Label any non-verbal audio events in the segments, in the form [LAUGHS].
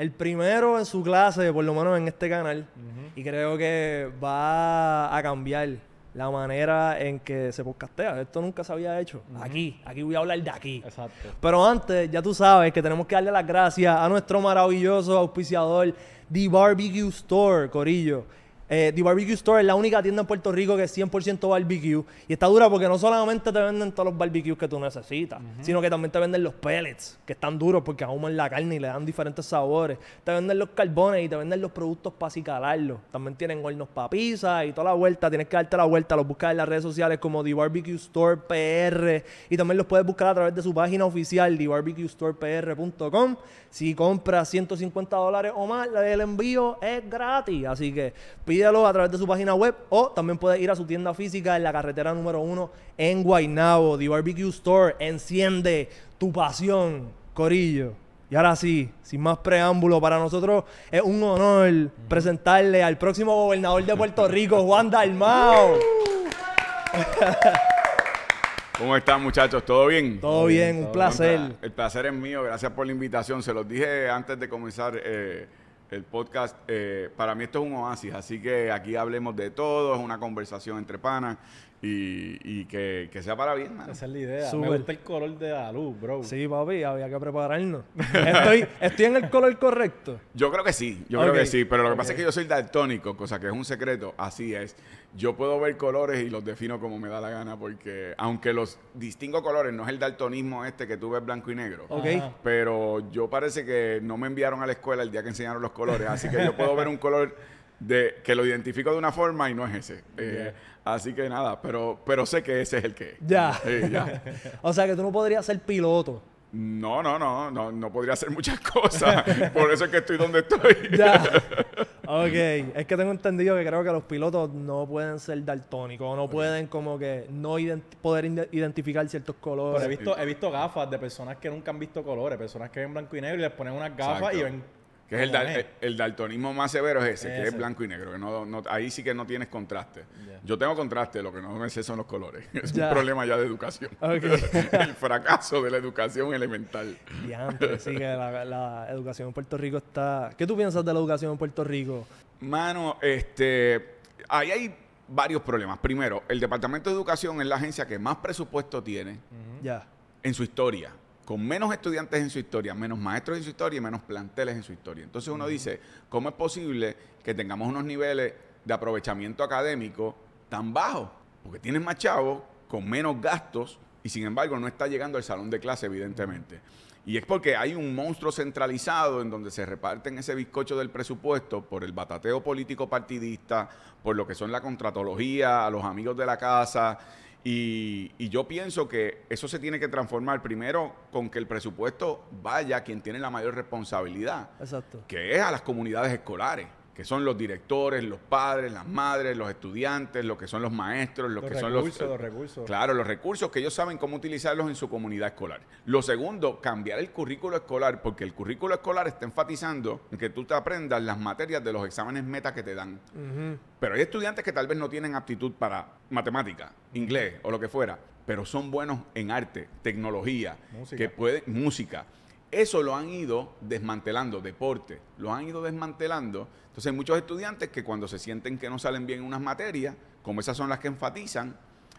el primero en su clase, por lo menos en este canal, y creo que va a cambiar la manera en que se podcastea. Esto nunca se había hecho. Aquí, aquí voy a hablar de aquí. Exacto. Pero antes, ya tú sabes que tenemos que darle las gracias a nuestro maravilloso auspiciador, The Barbecue Store, Corillo. Eh, The Barbecue Store es la única tienda en Puerto Rico que es 100% barbecue. Y está dura porque no solamente te venden todos los barbecues que tú necesitas, sino que también te venden los pellets, que están duros porque ahuman la carne y le dan diferentes sabores. Te venden los carbones y te venden los productos para acicalarlos. También tienen hornos para pizza y toda la vuelta. Tienes que darte la vuelta. Los buscas en las redes sociales como The Barbecue Store PR. Y también los puedes buscar a través de su página oficial, TheBarbecueStorePR.com. Si compras 150 dólares o más, el envío es gratis. Así que pide a través de su página web o también puede ir a su tienda física en la carretera número uno en Guaynabo, The Barbecue Store. Enciende tu pasión, Corillo. Y ahora sí, sin más preámbulo, para nosotros es un honor presentarle al próximo gobernador de Puerto Rico, Juan Dalmao. [LAUGHS] ¿Cómo están muchachos? ¿Todo bien? Todo bien, un placer. El placer es mío, gracias por la invitación. Se los dije antes de comenzar. Eh, el podcast, eh, para mí esto es un oasis, así que aquí hablemos de todo, es una conversación entre panas. Y, que, sea para bien, man, Esa es la idea. Me gusta el color de la luz, bro. Sí, papi, había que prepararnos. [LAUGHS] estoy, en el color correcto. Yo creo que sí, yo creo que sí. Pero lo que pasa es que yo soy daltónico, cosa que es un secreto. Así es. Yo puedo ver colores y los defino como me da la gana, porque aunque los distingo colores, no es el daltonismo este que tú ves blanco y negro. Okay. Pero yo parece que no me enviaron a la escuela el día que enseñaron los colores. Así que yo puedo ver un color de que lo identifico de una forma y no es ese. [LAUGHS] Eh, Así que nada, pero, pero sé que ese es el que. Ya. ya. [LAUGHS] o sea que tú no podrías ser piloto. No, no, no, no, no podría hacer muchas cosas. [LAUGHS] Por eso es que estoy donde estoy. ya. [LAUGHS] Ok, es que tengo entendido que creo que los pilotos no pueden ser daltónicos, no pueden como que no poder identificar ciertos colores. he visto, he visto gafas de personas que nunca han visto colores, personas que ven blanco y negro y les ponen unas gafas y ven que es el, daltonismo más severo es ese, que es blanco y negro. ahí sí que no tienes contraste. Yo tengo contraste, lo que no me sé son los colores. [LAUGHS] Es un problema ya de educación. [LAUGHS] el fracaso de la educación elemental. Y antes, sí, que la, educación en Puerto Rico está... ¿Qué tú piensas de la educación en Puerto Rico? Mano, este... Ahí hay varios problemas. Primero, el Departamento de Educación es la agencia que más presupuesto tiene en su historia con menos estudiantes en su historia, menos maestros en su historia y menos planteles en su historia. Entonces uno dice, ¿cómo es posible que tengamos unos niveles de aprovechamiento académico tan bajos? Porque tienes más chavos con menos gastos y sin embargo no está llegando al salón de clase, evidentemente. Y es porque hay un monstruo centralizado en donde se reparten ese bizcocho del presupuesto por el batateo político partidista, por lo que son la contratología, a los amigos de la casa y, yo pienso que eso se tiene que transformar primero con que el presupuesto vaya a quien tiene la mayor responsabilidad, que es a las comunidades escolares que son los directores, los padres, las madres, los estudiantes, lo que son los maestros, los, que son los, eh, los, recursos. Claro, los recursos que ellos saben cómo utilizarlos en su comunidad escolar. Lo segundo, cambiar el currículo escolar, porque el currículo escolar está enfatizando que tú te aprendas las materias de los exámenes meta que te dan. Pero hay estudiantes que tal vez no tienen aptitud para matemática, inglés o lo que fuera, pero son buenos en arte, tecnología, música. Eso lo han ido desmantelando, deporte, lo han ido desmantelando entonces hay muchos estudiantes que cuando se sienten que no salen bien en unas materias, como esas son las que enfatizan,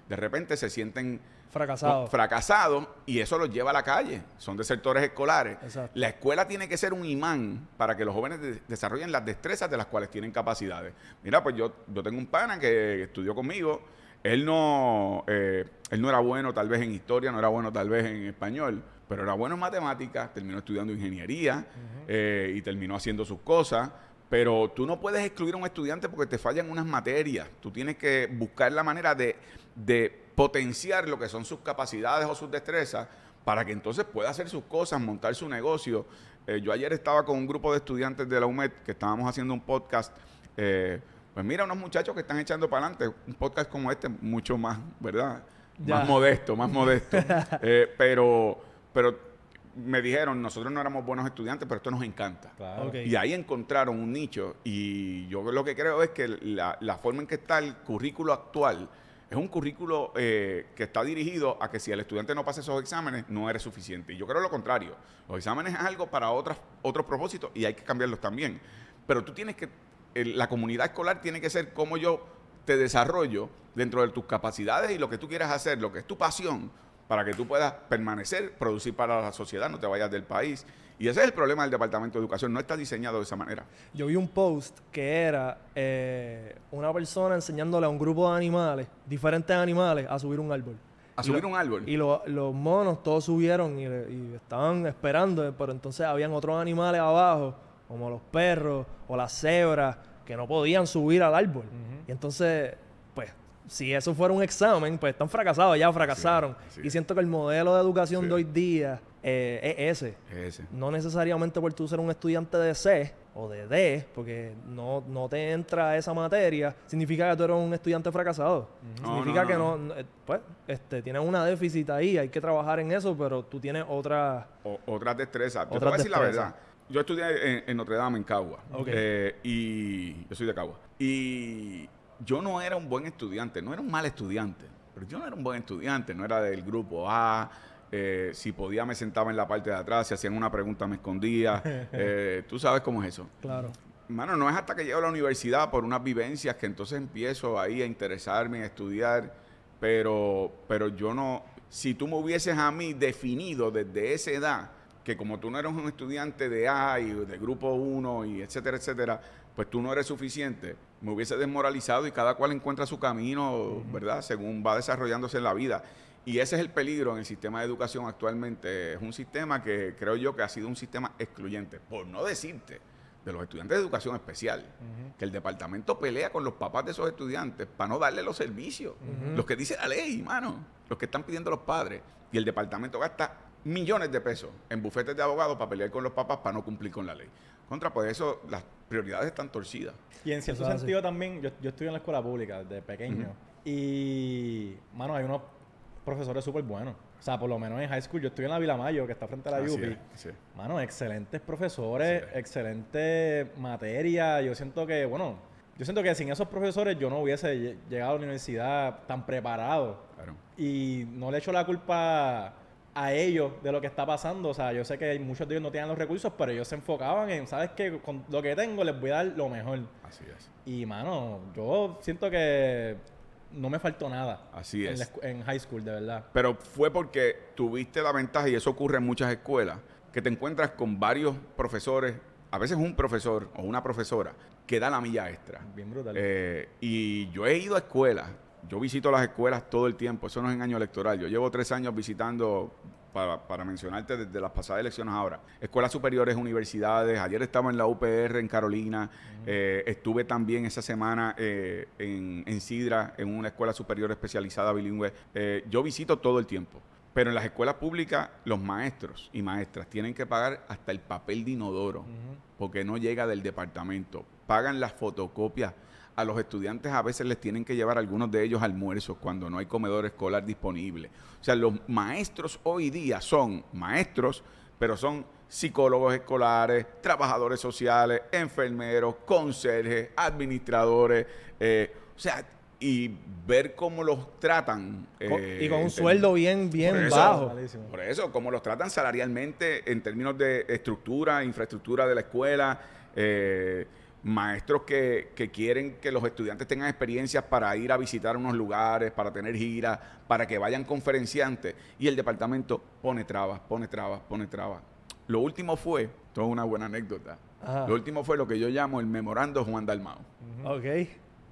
de repente se sienten fracasados fracasados y eso los lleva a la calle. Son de sectores escolares. La escuela tiene que ser un imán para que los jóvenes desarrollen las destrezas de las cuales tienen capacidades. Mira, pues yo, yo tengo un pana que estudió conmigo. Él no, eh, él no era bueno tal vez en historia, no era bueno tal vez en español, pero era bueno en matemáticas, terminó estudiando ingeniería eh, y terminó haciendo sus cosas. Pero tú no puedes excluir a un estudiante porque te fallan unas materias. Tú tienes que buscar la manera de, potenciar lo que son sus capacidades o sus destrezas para que entonces pueda hacer sus cosas, montar su negocio. Eh, yo ayer estaba con un grupo de estudiantes de la UMED que estábamos haciendo un podcast. Eh, pues mira, unos muchachos que están echando para adelante. Un podcast como este, mucho más, ¿verdad? Más modesto, más modesto. [LAUGHS] Eh, pero, pero me dijeron, nosotros no éramos buenos estudiantes, pero esto nos encanta. Y ahí encontraron un nicho. Y yo lo que creo es que la, forma en que está el currículo actual es un currículo eh, que está dirigido a que si el estudiante no pasa esos exámenes, no eres suficiente. Y yo creo lo contrario. Los exámenes es algo para otras, otros propósitos y hay que cambiarlos también. Pero tú tienes que, la comunidad escolar tiene que ser como yo te desarrollo dentro de tus capacidades y lo que tú quieras hacer, lo que es tu pasión para que tú puedas permanecer, producir para la sociedad, no te vayas del país. Y ese es el problema del Departamento de Educación, no está diseñado de esa manera. Yo vi un post que era eh, una persona enseñándole a un grupo de animales, diferentes animales, a subir un árbol. A subir un árbol. Y los monos todos subieron y, estaban esperando, pero entonces habían otros animales abajo, como los perros o las cebras, que no podían subir al árbol. Y entonces, pues, si eso fuera un examen, pues están fracasados, ya fracasaron. Y siento que el modelo de educación de hoy día eh, es ese. No necesariamente por tú ser un estudiante de C o de D, porque no, no te entra esa materia, significa que tú eres un estudiante fracasado. significa que no, eh, pues, este, tienes una déficit ahí, hay que trabajar en eso, pero tú tienes otra... otras destrezas. Yo te la verdad. Yo estudié en, Notre Dame, en Cagua. Eh, y yo soy de Cagua. Y yo no era un buen estudiante, no era un mal estudiante, pero yo no era un buen estudiante, no era del grupo A. Eh, si podía me sentaba en la parte de atrás, si hacían una pregunta me escondía. [LAUGHS] Eh, tú sabes cómo es eso. Claro. Mano, no es hasta que llego a la universidad por unas vivencias que entonces empiezo ahí a interesarme, a estudiar, pero, pero yo no, si tú me hubieses a mí definido desde esa edad, que como tú no eras un estudiante de A y de grupo 1 y etcétera, etcétera, pues tú no eres suficiente, me hubiese desmoralizado y cada cual encuentra su camino, ¿verdad? Según va desarrollándose en la vida. Y ese es el peligro en el sistema de educación actualmente. Es un sistema que creo yo que ha sido un sistema excluyente, por no decirte, de los estudiantes de educación especial, que el departamento pelea con los papás de esos estudiantes para no darle los servicios, los que dice la ley, hermano, los que están pidiendo los padres. Y el departamento gasta millones de pesos en bufetes de abogados para pelear con los papás para no cumplir con la ley. Contra, por pues eso las prioridades están torcidas. Y en cierto ah, sentido también, yo, yo estudié en la escuela pública desde pequeño. Y, mano, hay unos profesores súper buenos. O sea, por lo menos en high school, yo estudié en la Vila Mayo, que está frente a la ah, UP. Eh, mano, excelentes profesores, excelente materia. Yo siento que, bueno, yo siento que sin esos profesores yo no hubiese llegado a la universidad tan preparado. Claro. Y no le echo la culpa a ellos de lo que está pasando. O sea, yo sé que muchos de ellos no tienen los recursos, pero ellos se enfocaban en, ¿sabes qué? Con lo que tengo les voy a dar lo mejor. Así es. Y, mano, yo siento que no me faltó nada. Así es. En, high school, de verdad. Pero fue porque tuviste la ventaja, y eso ocurre en muchas escuelas, que te encuentras con varios profesores, a veces un profesor o una profesora, que da la milla extra. Bien brutal. Eh, y yo he ido a escuelas yo visito las escuelas todo el tiempo, eso no es en año electoral. Yo llevo tres años visitando, para, mencionarte desde las pasadas elecciones ahora, escuelas superiores, universidades. Ayer estaba en la UPR en Carolina, eh, estuve también esa semana eh, en, Sidra, en una escuela superior especializada bilingüe. Eh, yo visito todo el tiempo. Pero en las escuelas públicas, los maestros y maestras tienen que pagar hasta el papel de inodoro, porque no llega del departamento. Pagan las fotocopias a los estudiantes a veces les tienen que llevar algunos de ellos almuerzos cuando no hay comedor escolar disponible. O sea, los maestros hoy día son maestros, pero son psicólogos escolares, trabajadores sociales, enfermeros, conserjes, administradores, eh, o sea, y ver cómo los tratan. Eh, y con un sueldo bien, bien bajo. Por eso, cómo los tratan salarialmente en términos de estructura, infraestructura de la escuela. Eh, maestros que, quieren que los estudiantes tengan experiencias para ir a visitar unos lugares, para tener giras, para que vayan conferenciantes. Y el departamento pone trabas, pone trabas, pone trabas. Lo último fue, esto es una buena anécdota, lo último fue lo que yo llamo el memorando Juan Dalmao.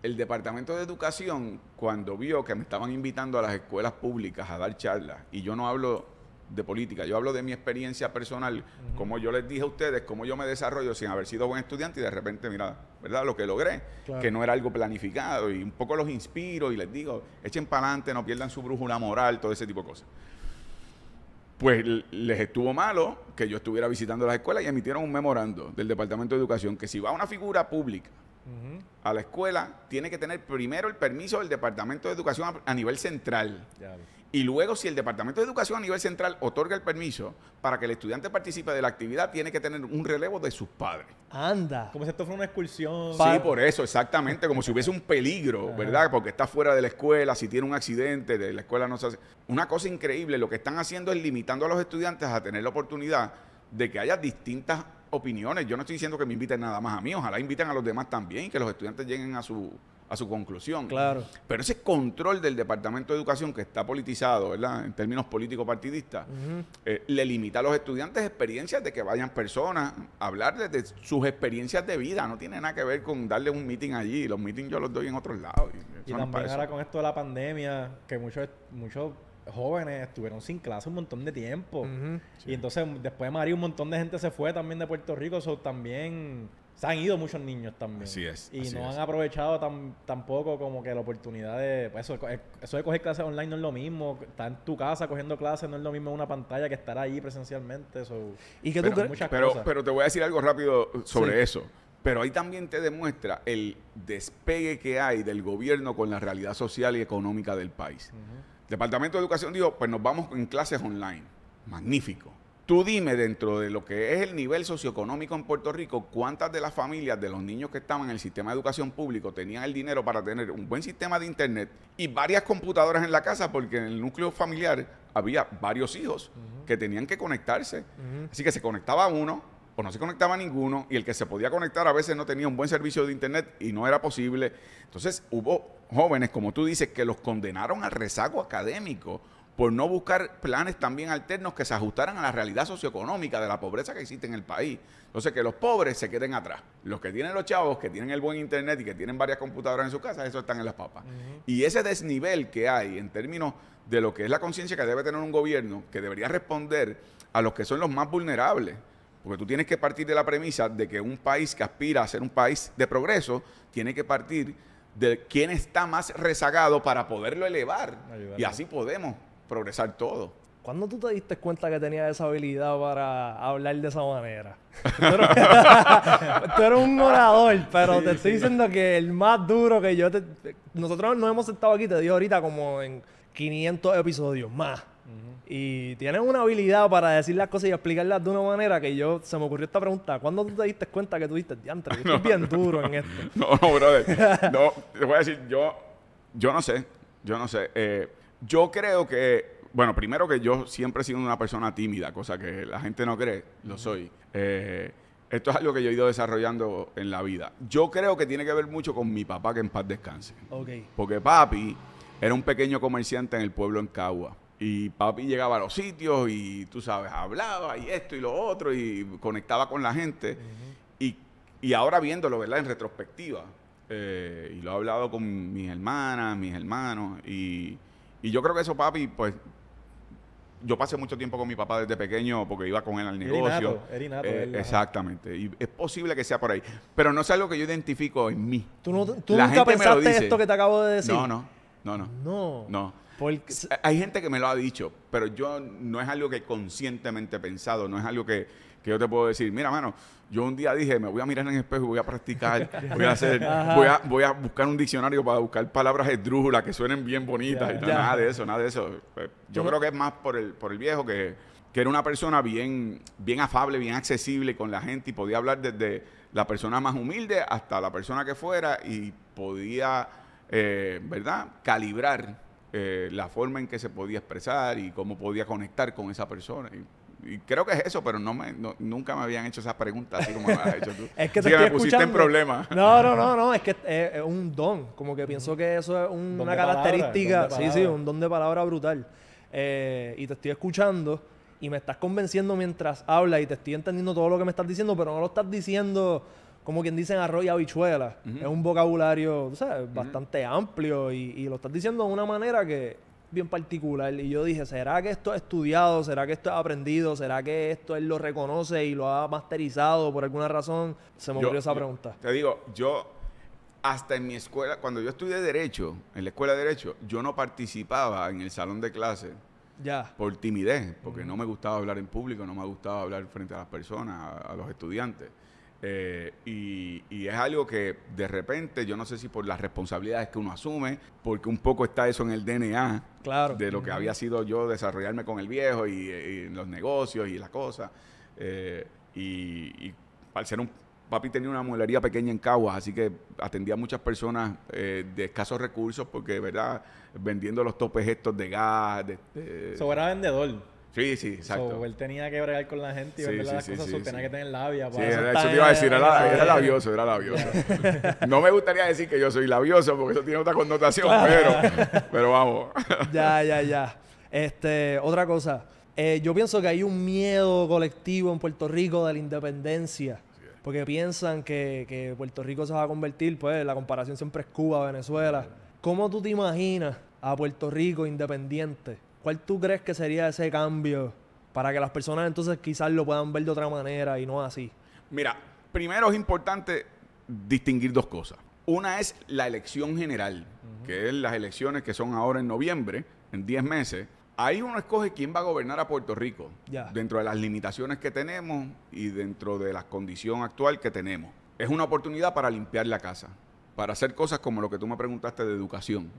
El departamento de educación, cuando vio que me estaban invitando a las escuelas públicas a dar charlas, y yo no hablo de política. Yo hablo de mi experiencia personal, como yo les dije a ustedes, cómo yo me desarrollo sin haber sido buen estudiante y de repente, mira, ¿verdad? Lo que logré, que no era algo planificado y un poco los inspiro y les digo, echen para adelante, no pierdan su brújula moral, todo ese tipo de cosas. Pues les estuvo malo que yo estuviera visitando las escuelas y emitieron un memorando del Departamento de Educación que si va una figura pública a la escuela, tiene que tener primero el permiso del Departamento de Educación a, nivel central. Y luego, si el Departamento de Educación a nivel central otorga el permiso para que el estudiante participe de la actividad, tiene que tener un relevo de sus padres. Anda. Como si esto fuera una excursión. Sí, por eso, exactamente. Como si hubiese un peligro, ¿verdad? Porque está fuera de la escuela, si tiene un accidente, de la escuela no se hace. Una cosa increíble, lo que están haciendo es limitando a los estudiantes a tener la oportunidad de que haya distintas opiniones. Yo no estoy diciendo que me inviten nada más a mí, ojalá inviten a los demás también, que los estudiantes lleguen a su a su conclusión. Claro. Pero ese control del Departamento de Educación, que está politizado, ¿verdad? En términos político-partidistas, eh, le limita a los estudiantes experiencias de que vayan personas a hablarles de sus experiencias de vida. No tiene nada que ver con darle un meeting allí. Los meetings yo los doy en otros lados. Y, también ahora con esto de la pandemia, que muchos, muchos jóvenes estuvieron sin clase un montón de tiempo. Y entonces, después de María, un montón de gente se fue también de Puerto Rico. Eso también se han ido muchos niños también. Así es. Y no han aprovechado tan, tampoco como que la oportunidad de. Pues, eso, eh, eso de coger clases online no es lo mismo. Estar en tu casa cogiendo clases no es lo mismo en una pantalla que estar ahí presencialmente. Eso, y que tú pero, pero, te voy a decir algo rápido sobre eso. Pero ahí también te demuestra el despegue que hay del gobierno con la realidad social y económica del país. Departamento de Educación dijo: Pues nos vamos en clases online. Magnífico. Tú dime dentro de lo que es el nivel socioeconómico en Puerto Rico, cuántas de las familias de los niños que estaban en el sistema de educación público tenían el dinero para tener un buen sistema de internet y varias computadoras en la casa porque en el núcleo familiar había varios hijos que tenían que conectarse. Así que se conectaba uno o no se conectaba ninguno y el que se podía conectar a veces no tenía un buen servicio de internet y no era posible. Entonces hubo jóvenes, como tú dices, que los condenaron al rezago académico por no buscar planes también alternos que se ajustaran a la realidad socioeconómica de la pobreza que existe en el país. Entonces, que los pobres se queden atrás. Los que tienen los chavos, que tienen el buen internet y que tienen varias computadoras en su casa, eso están en las papas. Y ese desnivel que hay en términos de lo que es la conciencia que debe tener un gobierno, que debería responder a los que son los más vulnerables. Porque tú tienes que partir de la premisa de que un país que aspira a ser un país de progreso, tiene que partir de quién está más rezagado para poderlo elevar. Y así podemos progresar todo. ¿Cuándo tú te diste cuenta que tenías esa habilidad para hablar de esa manera? [LAUGHS] [LAUGHS] tú, eres, un orador, pero te estoy diciendo que el más duro que yo te... Nosotros no hemos estado aquí, te digo ahorita, como en 500 episodios más. Y tienes una habilidad para decir las cosas y explicarlas de una manera que yo se me ocurrió esta pregunta. ¿Cuándo tú te diste cuenta que tú diste diantre? [LAUGHS] bien duro en esto. No, no, brother. no, te voy a decir, yo, yo no sé. Yo no sé. Eh, yo creo que, bueno, primero que yo siempre he sido una persona tímida, cosa que la gente no cree, lo soy. Eh, esto es algo que yo he ido desarrollando en la vida. Yo creo que tiene que ver mucho con mi papá, que en paz descanse. Okay. Porque papi era un pequeño comerciante en el pueblo en Cagua. Y papi llegaba a los sitios y, tú sabes, hablaba y esto y lo otro y conectaba con la gente. y, ahora viéndolo, ¿verdad? En retrospectiva. Eh, y lo he hablado con mis hermanas, mis hermanos y y yo creo que eso, papi, pues yo pasé mucho tiempo con mi papá desde pequeño porque iba con él al negocio. Eh, exactamente. Y es posible que sea por ahí. Pero no es algo que yo identifico en mí. ¿Tú, no, nunca pensaste esto que te acabo de decir? No, no, no, no. No. no. Eh, hay gente que me lo ha dicho, pero yo no es algo que conscientemente he pensado, no es algo que que yo te puedo decir, mira, mano, yo un día dije, me voy a mirar en el espejo, voy a practicar, [LAUGHS] voy a hacer, voy a, buscar un diccionario para buscar palabras esdrújulas que suenen bien bonitas. y tal Nada de eso, nada de eso. Pues, yo creo que es más por el, por el viejo que, que era una persona bien, bien afable, bien accesible con la gente y podía hablar desde la persona más humilde hasta la persona que fuera y podía, eh, ¿verdad?, calibrar eh, la forma en que se podía expresar y cómo podía conectar con esa persona creo que es eso, pero no me, nunca me habían hecho esas preguntas, así como me has hecho tú. [LAUGHS] es que, te pusiste en problemas. No, no, no, no, es que eh, es, un don. Como que pienso que eso es una característica. sí, sí, un don de palabra brutal. Eh, y te estoy escuchando y me estás convenciendo mientras hablas y te estoy entendiendo todo lo que me estás diciendo, pero no lo estás diciendo como quien dice en arroz y habichuela. Es un vocabulario, tú sabes, bastante amplio y lo estás diciendo de una manera que bien particular. Y yo dije, ¿será que esto es estudiado? ¿Será que esto es aprendido? ¿Será que esto él lo reconoce y lo ha masterizado por alguna razón? Se me ocurrió esa pregunta. Te digo, yo hasta en mi escuela, cuando yo estudié Derecho, en la escuela de Derecho, yo no participaba en el salón de clase. Ya. Por timidez, porque no me gustaba hablar en público, no me gustaba hablar frente a las personas, a los estudiantes. Eh, y, es algo que de repente, yo no sé si por las responsabilidades que uno asume, porque un poco está eso en el DNA de lo que había sido yo desarrollarme con el viejo y, los negocios y las cosas. Eh, y, y, al ser un papi tenía una mueblería pequeña en Caguas, así que atendía a muchas personas eh, de escasos recursos porque, ¿verdad? Vendiendo los topes estos de gas. De, vendedor. Sí, sí, exacto. él tenía que bregar con la gente y las cosas, tenía que tener labia. sí, eso, te iba a decir, era, labioso, era labioso. [LAUGHS] no me gustaría decir que yo soy labioso porque eso tiene otra connotación, pero, pero vamos. [LAUGHS] ya, ya, ya. Este, otra cosa. Eh, yo pienso que hay un miedo colectivo en Puerto Rico de la independencia. Porque piensan que, que Puerto Rico se va a convertir, pues la comparación siempre es Cuba, Venezuela. ¿Cómo tú te imaginas a Puerto Rico independiente? ¿Cuál tú crees que sería ese cambio para que las personas entonces quizás lo puedan ver de otra manera y no así? Mira, primero es importante distinguir dos cosas. Una es la elección general, que es las elecciones que son ahora en noviembre, en 10 meses. Ahí uno escoge quién va a gobernar a Puerto Rico, dentro de las limitaciones que tenemos y dentro de la condición actual que tenemos. Es una oportunidad para limpiar la casa, para hacer cosas como lo que tú me preguntaste de educación.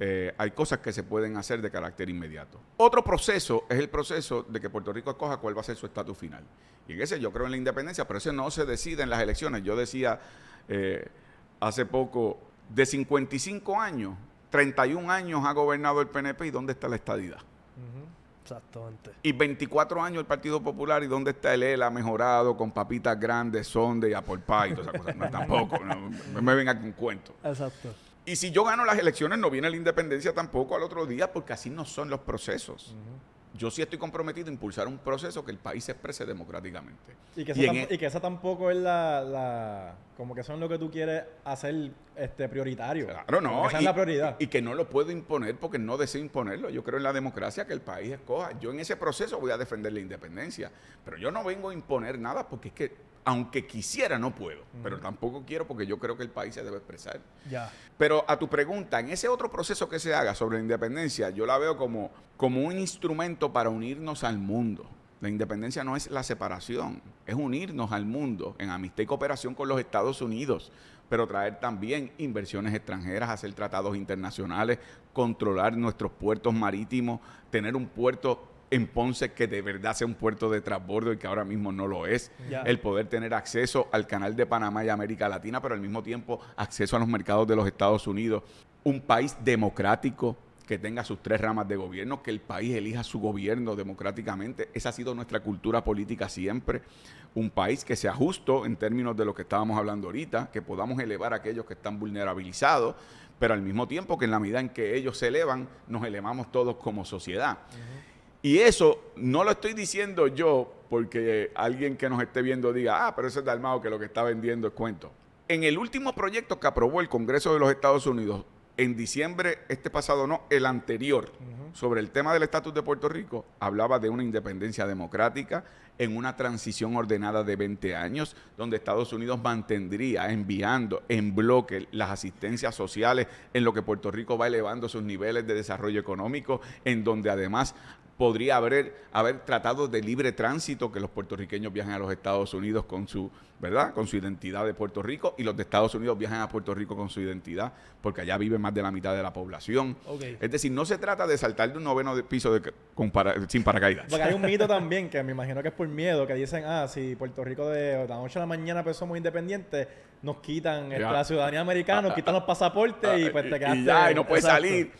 Eh, hay cosas que se pueden hacer de carácter inmediato. Otro proceso es el proceso de que Puerto Rico escoja cuál va a ser su estatus final. Y en ese yo creo en la independencia, pero eso no se decide en las elecciones. Yo decía eh, hace poco, de 55 años, 31 años ha gobernado el PNP y ¿dónde está la estadidad? Exactamente. Y 24 años el Partido Popular, ¿y dónde está el ELA mejorado con papitas grandes, sonde y por y todas esas cosas? No, tampoco, no, me venga con cuento. Exacto. Y si yo gano las elecciones, no viene la independencia tampoco al otro día, porque así no son los procesos. Yo sí estoy comprometido a impulsar un proceso que el país se exprese democráticamente. Y que, e- esa, tampoco es la, Como que son lo que tú quieres hacer este prioritario. Claro, no. Esa es la prioridad. y que no lo puedo imponer porque no deseo imponerlo. Yo creo en la democracia que el país escoja. Yo en ese proceso voy a defender la independencia. Pero yo no vengo a imponer nada porque es que aunque quisiera, no puedo. Pero mm. tampoco quiero porque yo creo que el país se debe expresar. Ya. Pero a tu pregunta, en ese otro proceso que se haga sobre la independencia, yo la veo como, como un instrumento para unirnos al mundo. La independencia no es la separación, es unirnos al mundo en amistad y cooperación con los Estados Unidos, pero traer también inversiones extranjeras, hacer tratados internacionales, controlar nuestros puertos marítimos, tener un puerto en Ponce que de verdad sea un puerto de transbordo y que ahora mismo no lo es. El poder tener acceso al canal de Panamá y América Latina, pero al mismo tiempo acceso a los mercados de los Estados Unidos. Un país democrático que tenga sus tres ramas de gobierno, que el país elija su gobierno democráticamente. Esa ha sido nuestra cultura política siempre. Un país que sea justo en términos de lo que estábamos hablando ahorita, que podamos elevar a aquellos que están vulnerabilizados, pero al mismo tiempo que en la medida en que ellos se elevan, nos elevamos todos como sociedad. Y eso no lo estoy diciendo yo porque alguien que nos esté viendo diga, ah, pero ese es Dalmao que lo que está vendiendo es cuento. En el último proyecto que aprobó el Congreso de los Estados Unidos, en diciembre, este pasado no, el anterior, sobre el tema del estatus de Puerto Rico, hablaba de una independencia democrática en una transición ordenada de 20 años, donde Estados Unidos mantendría enviando en bloque las asistencias sociales en lo que Puerto Rico va elevando sus niveles de desarrollo económico, en donde además podría haber, haber tratado de libre tránsito, que los puertorriqueños viajen a los Estados Unidos con su, ¿verdad? Con su identidad de Puerto Rico y los de Estados Unidos viajan a Puerto Rico con su identidad, porque allá vive más de la mitad de la población. Es decir, no se trata de saltar de un noveno de piso de, sin paracaídas. Porque hay un mito [LAUGHS] también que me imagino que es por miedo, que dicen, ah, si Puerto Rico de la noche a la mañana pues somos independientes, nos quitan eh, la ciudadanía americana, nos ah, quitan los ah, ah, pasaportes y pues te quedaste. Y ya, y no puedes salir.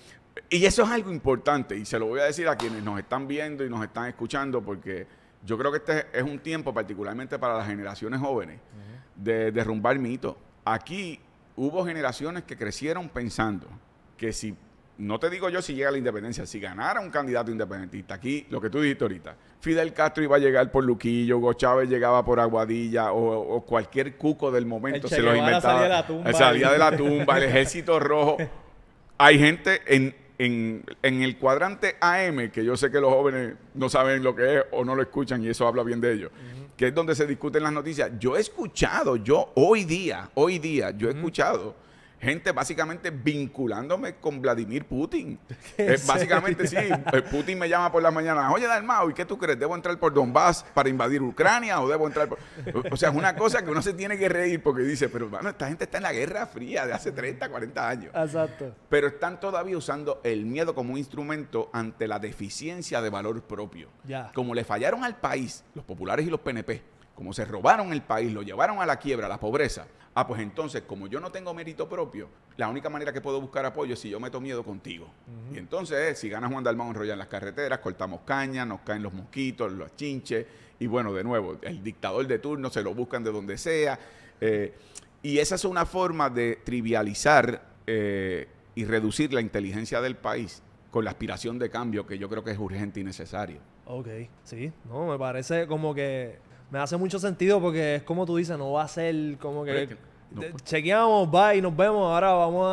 Y eso es algo importante y se lo voy a decir a quienes nos están viendo y nos están escuchando porque yo creo que este es un tiempo particularmente para las generaciones jóvenes de derrumbar mitos. Aquí hubo generaciones que crecieron pensando que si, no te digo yo si llega la independencia, si ganara un candidato independentista, aquí lo que tú dijiste ahorita, Fidel Castro iba a llegar por Luquillo, Hugo Chávez llegaba por Aguadilla o, cualquier cuco del momento se lo inventaba. Salía de la tumba. Salía de la tumba, el ejército rojo. [LAUGHS] Hay gente en en, el cuadrante AM, que yo sé que los jóvenes no saben lo que es o no lo escuchan y eso habla bien de ellos, que es donde se discuten las noticias. Yo he escuchado, yo hoy día, hoy día, yo he escuchado gente básicamente vinculándome con Vladimir Putin. [LAUGHS] básicamente sí, eh, Putin me llama por la mañana, oye Dalmao, ¿y qué tú crees? ¿Debo entrar por Donbass para invadir Ucrania o debo entrar por...? O sea, es una cosa que uno se tiene que reír porque dice, pero bueno, esta gente está en la Guerra Fría de hace 30, 40 años. Exacto. Pero están todavía usando el miedo como un instrumento ante la deficiencia de valor propio. Como le fallaron al país, los populares y los PNP como se robaron el país, lo llevaron a la quiebra, a la pobreza, ah, pues entonces, como yo no tengo mérito propio, la única manera que puedo buscar apoyo es si yo meto miedo contigo. Y entonces, si ganas Juan Dalmón, enrollan las carreteras, cortamos caña, nos caen los mosquitos, los chinches, y bueno, de nuevo, el dictador de turno se lo buscan de donde sea. Eh, y esa es una forma de trivializar eh, y reducir la inteligencia del país con la aspiración de cambio que yo creo que es urgente y necesario. Ok, sí, no, me parece como que me hace mucho sentido porque es como tú dices, no va a ser como que... Chequeamos, bye, nos vemos. Ahora vamos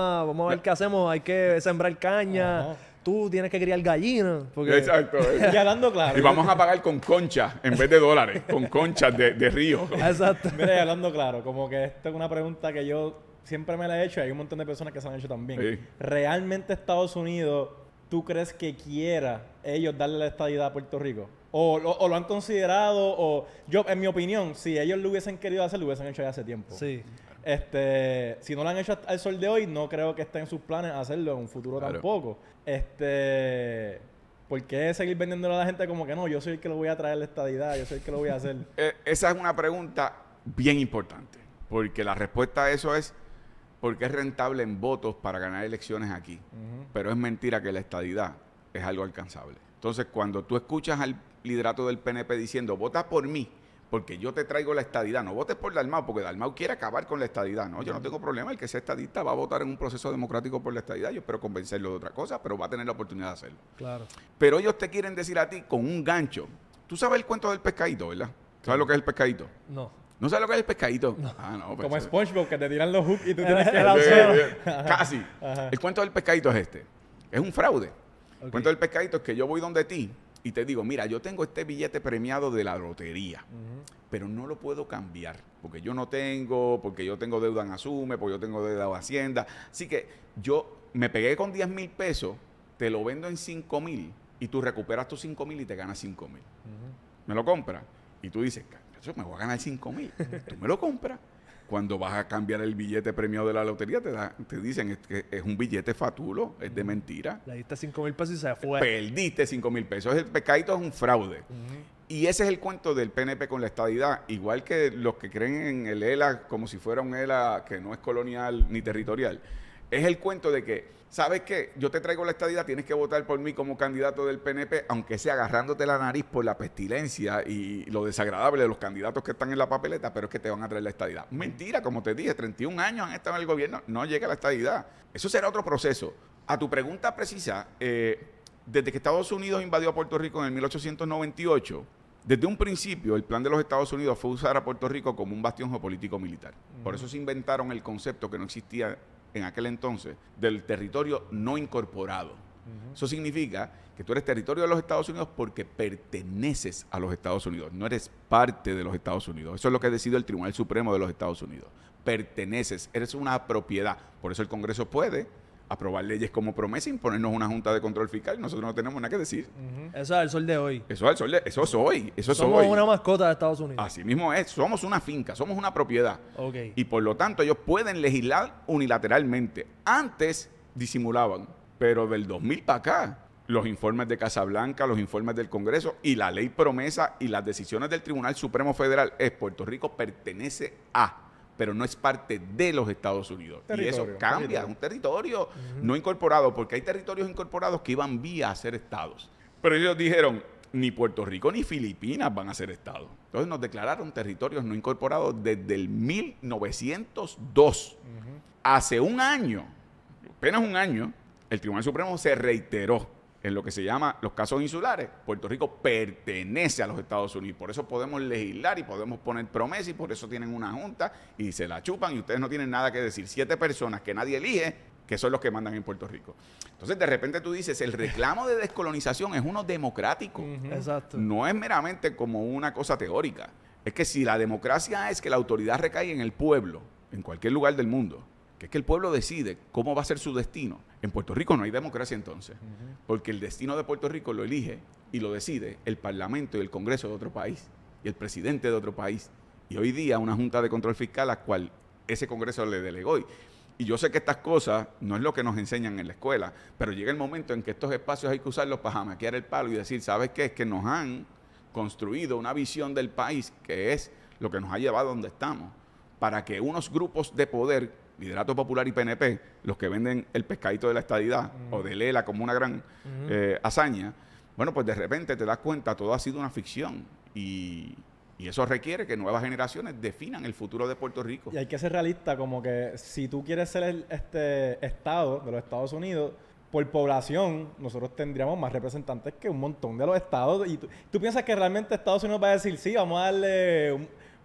a, ver qué hacemos. Hay que sembrar caña. Tú tienes que criar gallinas. Porque... Exacto. [LAUGHS] y hablando claro. Y vamos a pagar con conchas en vez de dólares, con conchas de, de río. Exacto. Mira, y hablando claro, como que esto es una pregunta que yo siempre me la he hecho y hay un montón de personas que se han hecho también. ¿Realmente Estados Unidos ¿tú crees que quiera ellos darle la estadidad a Puerto Rico? O, lo han considerado, o yo, en mi opinión, si ellos lo hubiesen querido hacer, lo hubiesen hecho ya hace tiempo. Sí. Este, si no lo han hecho al sol de hoy, no creo que esté en sus planes hacerlo en un futuro tampoco. Este, ¿por qué seguir vendiéndolo a la gente como que no? Yo soy el que lo voy a traer la estadidad, yo soy el que lo voy a hacer. [LAUGHS] Eh, esa es una pregunta bien importante, porque la respuesta a eso es porque es rentable en votos para ganar elecciones aquí. Pero es mentira que la estadidad es algo alcanzable. Entonces, cuando tú escuchas al liderato del PNP diciendo, vota por mí, porque yo te traigo la estadidad, no votes por Dalmau, porque Dalmau quiere acabar con la estadidad. No, yo no tengo problema, el que sea estadista va a votar en un proceso democrático por la estadidad, yo espero convencerlo de otra cosa, pero va a tener la oportunidad de hacerlo. Claro. Pero ellos te quieren decir a ti con un gancho. Tú sabes el cuento del pescadito, ¿verdad? ¿Sabes lo que es el pescadito? No. ¿No sabes lo que es el pescadito? Ah, pues, Como eh. SpongeBob, que te tiran los hooks y tú tienes [LAUGHS] que... [LAUGHS] casi. El cuento del pescadito es este. Es un fraude. El cuento del pescadito es que yo voy donde ti y te digo, mira, yo tengo este billete premiado de la lotería, pero no lo puedo cambiar, porque yo no tengo, porque yo tengo deuda en Asume, porque yo tengo deuda en Hacienda. Así que yo me pegué con 10 mil pesos, te lo vendo en 5 mil y tú recuperas tus 5 mil y te ganas 5 mil. Me lo compras y tú dices, me voy a ganar 5 mil. Tú me lo compras. Cuando vas a cambiar el billete premiado de la lotería, te, te dicen que es un billete fatulo, es de mentira. Le diste 5 mil pesos y se fue. Perdiste 5 mil pesos. El pecadito es un fraude. Y ese es el cuento del PNP con la estadidad. Igual que los que creen en el ELA como si fuera un ELA que no es colonial ni territorial es el cuento de que, ¿sabes qué? Yo te traigo la estadidad, tienes que votar por mí como candidato del PNP, aunque sea agarrándote la nariz por la pestilencia y lo desagradable de los candidatos que están en la papeleta, pero es que te van a traer la estadidad. Mentira, como te dije, 31 años han estado en el gobierno, no llega la estadidad. Eso será otro proceso. A tu pregunta precisa, eh, desde que Estados Unidos invadió a Puerto Rico en el 1898, desde un principio, el plan de los Estados Unidos fue usar a Puerto Rico como un bastión geopolítico militar. Por eso se inventaron el concepto que no existía en aquel entonces del territorio no incorporado. Eso significa que tú eres territorio de los Estados Unidos porque perteneces a los Estados Unidos, no eres parte de los Estados Unidos. Eso es lo que ha decidido el Tribunal Supremo de los Estados Unidos. Perteneces, eres una propiedad. Por eso el Congreso puede aprobar leyes como promesa, imponernos una junta de control fiscal. Nosotros no tenemos nada que decir. Eso es el sol de hoy. Eso es el sol de Eso es hoy. somos una mascota de Estados Unidos. Así mismo es. Somos una finca, somos una propiedad. Y por lo tanto, ellos pueden legislar unilateralmente. Antes disimulaban, pero del 2000 para acá, los informes de Casablanca, los informes del Congreso y la ley promesa y las decisiones del Tribunal Supremo Federal es Puerto Rico pertenece a pero no es parte de los Estados Unidos. y eso cambia, un territorio no incorporado, porque hay territorios incorporados que iban vía a ser estados. Pero ellos dijeron, ni Puerto Rico ni Filipinas van a ser estados. Entonces nos declararon territorios no incorporados desde el 1902. Hace un año, apenas un año, el Tribunal Supremo se reiteró en lo que se llama los casos insulares, Puerto Rico pertenece a los Estados Unidos. Por eso podemos legislar y podemos poner promesas y por eso tienen una junta y se la chupan y ustedes no tienen nada que decir. Siete personas que nadie elige, que son los que mandan en Puerto Rico. Entonces, de repente tú dices, el reclamo de descolonización es uno democrático. Exacto. No es meramente como una cosa teórica. Es que si la democracia es que la autoridad recae en el pueblo, en cualquier lugar del mundo, que es que el pueblo decide cómo va a ser su destino. En Puerto Rico no hay democracia entonces, porque el destino de Puerto Rico lo elige y lo decide el Parlamento y el Congreso de otro país y el presidente de otro país. Y hoy día una Junta de Control Fiscal a la cual ese Congreso le delegó. Y yo sé que estas cosas no es lo que nos enseñan en la escuela, pero llega el momento en que estos espacios hay que usarlos para jamaquear el palo y decir, ¿sabes qué? Es que nos han construido una visión del país que es lo que nos ha llevado a donde estamos, para que unos grupos de poder liderato popular y PNP, los que venden el pescadito de la estadidad mm. o de Lela como una gran eh, hazaña, bueno, pues de repente te das cuenta, todo ha sido una ficción y, eso requiere que nuevas generaciones definan el futuro de Puerto Rico. Y hay que ser realista, como que si tú quieres ser el, este Estado de los Estados Unidos, por población, nosotros tendríamos más representantes que un montón de los estados. Y tú, piensas que realmente Estados Unidos va a decir, sí, vamos a darle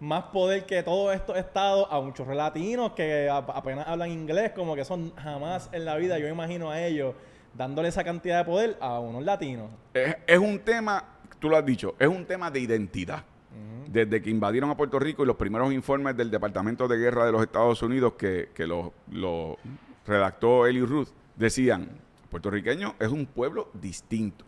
más poder que todos estos estados, a muchos latinos que apenas hablan inglés, como que son jamás en la vida, yo imagino a ellos dándole esa cantidad de poder a unos latinos. Es, un tema, tú lo has dicho, es un tema de identidad. Desde que invadieron a Puerto Rico y los primeros informes del Departamento de Guerra de los Estados Unidos que, lo, redactó Eli Ruth, decían, puertorriqueño es un pueblo distinto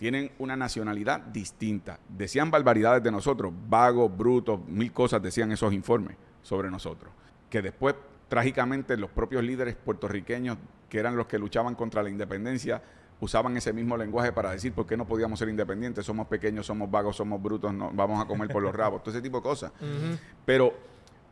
tienen una nacionalidad distinta. Decían barbaridades de nosotros, vagos, brutos, mil cosas decían esos informes sobre nosotros. Que después, trágicamente, los propios líderes puertorriqueños, que eran los que luchaban contra la independencia, usaban ese mismo lenguaje para decir por qué no podíamos ser independientes, somos pequeños, somos vagos, somos brutos, no, vamos a comer por los rabos, todo ese tipo de cosas. pero,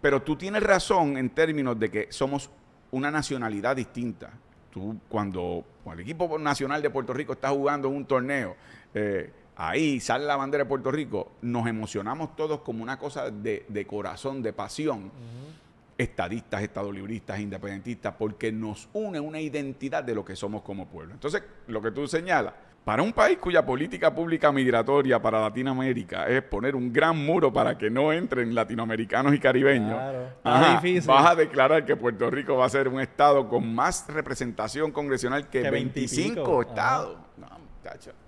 pero tú tienes razón en términos de que somos una nacionalidad distinta tú cuando el equipo nacional de Puerto Rico está jugando un torneo, eh, ahí sale la bandera de Puerto Rico, nos emocionamos todos como una cosa de, corazón, de pasión. Estadistas, estadolibristas, independentistas, porque nos une una identidad de lo que somos como pueblo. Entonces, lo que tú señalas, para un país cuya política pública migratoria para Latinoamérica es poner un gran muro para que no entren latinoamericanos y caribeños, vas a declarar que Puerto Rico va a ser un estado con más representación congresional que, 25 estados. No,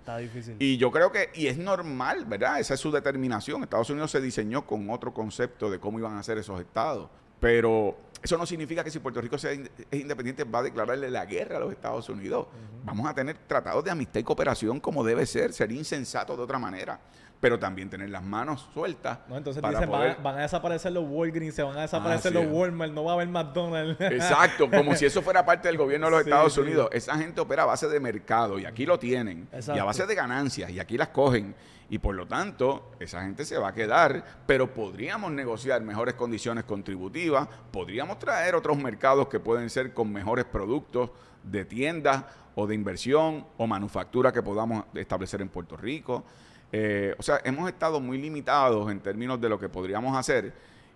Está difícil. Y yo creo que, y es normal, ¿verdad? Esa es su determinación. Estados Unidos se diseñó con otro concepto de cómo iban a ser esos estados. Pero eso no significa que si Puerto Rico sea es independiente va a declararle la guerra a los Estados Unidos. Vamos a tener tratados de amistad y cooperación como debe ser. Sería insensato de otra manera pero también tener las manos sueltas. No, entonces van, a, desaparecer los Walgreens, se van a desaparecer los Walmart, no va a haber McDonald's. [LAUGHS] Exacto, como si eso fuera parte del gobierno de los [LAUGHS] Estados Unidos. Esa gente opera a base de mercado y aquí lo tienen, y a base de ganancias, y aquí las cogen. Y por lo tanto, esa gente se va a quedar, pero podríamos negociar mejores condiciones contributivas, podríamos traer otros mercados que pueden ser con mejores productos de tiendas o de inversión o manufactura que podamos establecer en Puerto Rico. Eh, o sea, hemos estado muy limitados en términos de lo que podríamos hacer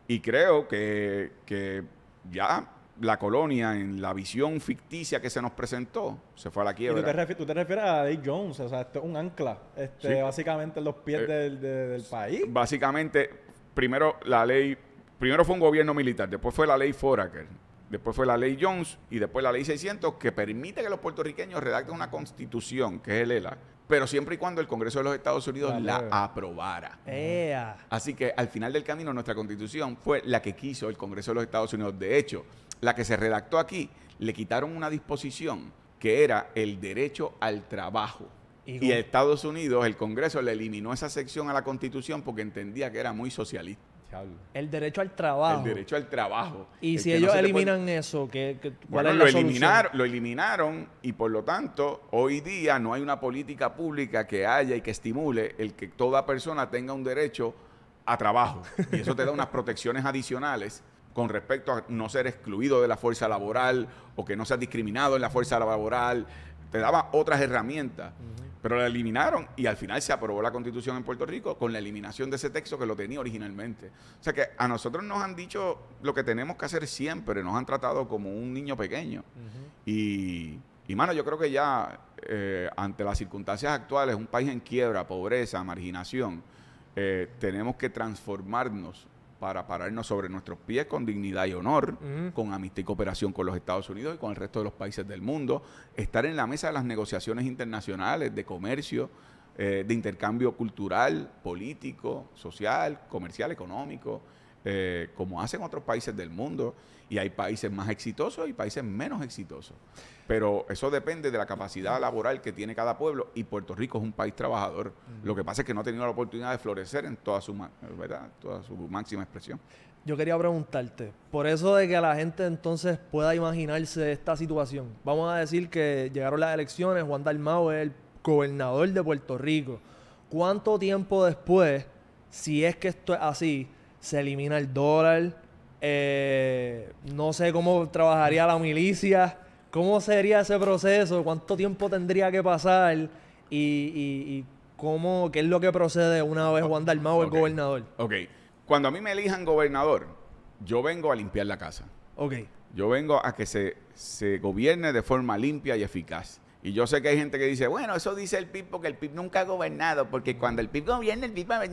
y creo que, que ya la colonia en la visión ficticia que se nos presentó se fue a la quiebra. tú, te refieres, a Dave Jones, o sea, es un ancla, este, básicamente en los pies eh, del, del país. Básicamente, primero la ley, primero fue un gobierno militar, después fue la ley Foraker después fue la ley Jones y después la ley 600 que permite que los puertorriqueños redacten una constitución, que es el ELA, pero siempre y cuando el Congreso de los Estados Unidos la aprobara. Así que al final del camino nuestra constitución fue la que quiso el Congreso de los Estados Unidos. De hecho, la que se redactó aquí, le quitaron una disposición que era el derecho al trabajo. Y, y Estados Unidos, el Congreso le eliminó esa sección a la Constitución porque entendía que era muy socialista. El derecho al trabajo. El derecho al trabajo. Y si ellos eliminan eso, ¿qué, qué, cuál es la lo, solución? lo eliminaron y por lo tanto hoy día no hay una política pública que haya y que estimule el que toda persona tenga un derecho a trabajo. Y eso te da unas protecciones adicionales con respecto a no ser excluido de la fuerza laboral o que no seas discriminado en la fuerza laboral. Te daba otras herramientas pero la eliminaron y al final se aprobó la constitución en Puerto Rico con la eliminación de ese texto que lo tenía originalmente. O sea que a nosotros nos han dicho lo que tenemos que hacer siempre, nos han tratado como un niño pequeño. Y. Y mano, yo creo que ya eh, ante las circunstancias actuales, un país en quiebra, pobreza, marginación, eh, tenemos que transformarnos para pararnos sobre nuestros pies con dignidad y honor, con amistad y cooperación con los Estados Unidos y con el resto de los países del mundo, estar en la mesa de las negociaciones internacionales de comercio, eh, de intercambio cultural, político, social, comercial, económico, eh, como hacen otros países del mundo, y hay países más exitosos y países menos exitosos. Pero eso depende de la capacidad laboral que tiene cada pueblo, y Puerto Rico es un país trabajador. Lo que pasa es que no ha tenido la oportunidad de florecer en toda su, ¿verdad? Toda su máxima expresión. Yo quería preguntarte, por eso de que la gente entonces pueda imaginarse esta situación, vamos a decir que llegaron las elecciones, Juan Dalmau es el gobernador de Puerto Rico. ¿Cuánto tiempo después, si es que esto es así, se elimina el dólar. Eh, no sé cómo trabajaría la milicia. ¿Cómo sería ese proceso? ¿Cuánto tiempo tendría que pasar? Y, cómo, qué es lo que procede una vez Juan Dalmau, el gobernador. Ok. Cuando a mí me elijan gobernador, yo vengo a limpiar la casa. Ok. Yo vengo a que se, se gobierne de forma limpia y eficaz. Y yo sé que hay gente que dice, bueno, eso dice el PIB porque el PIB nunca ha gobernado, porque cuando el PIB gobierna, el PIB va a...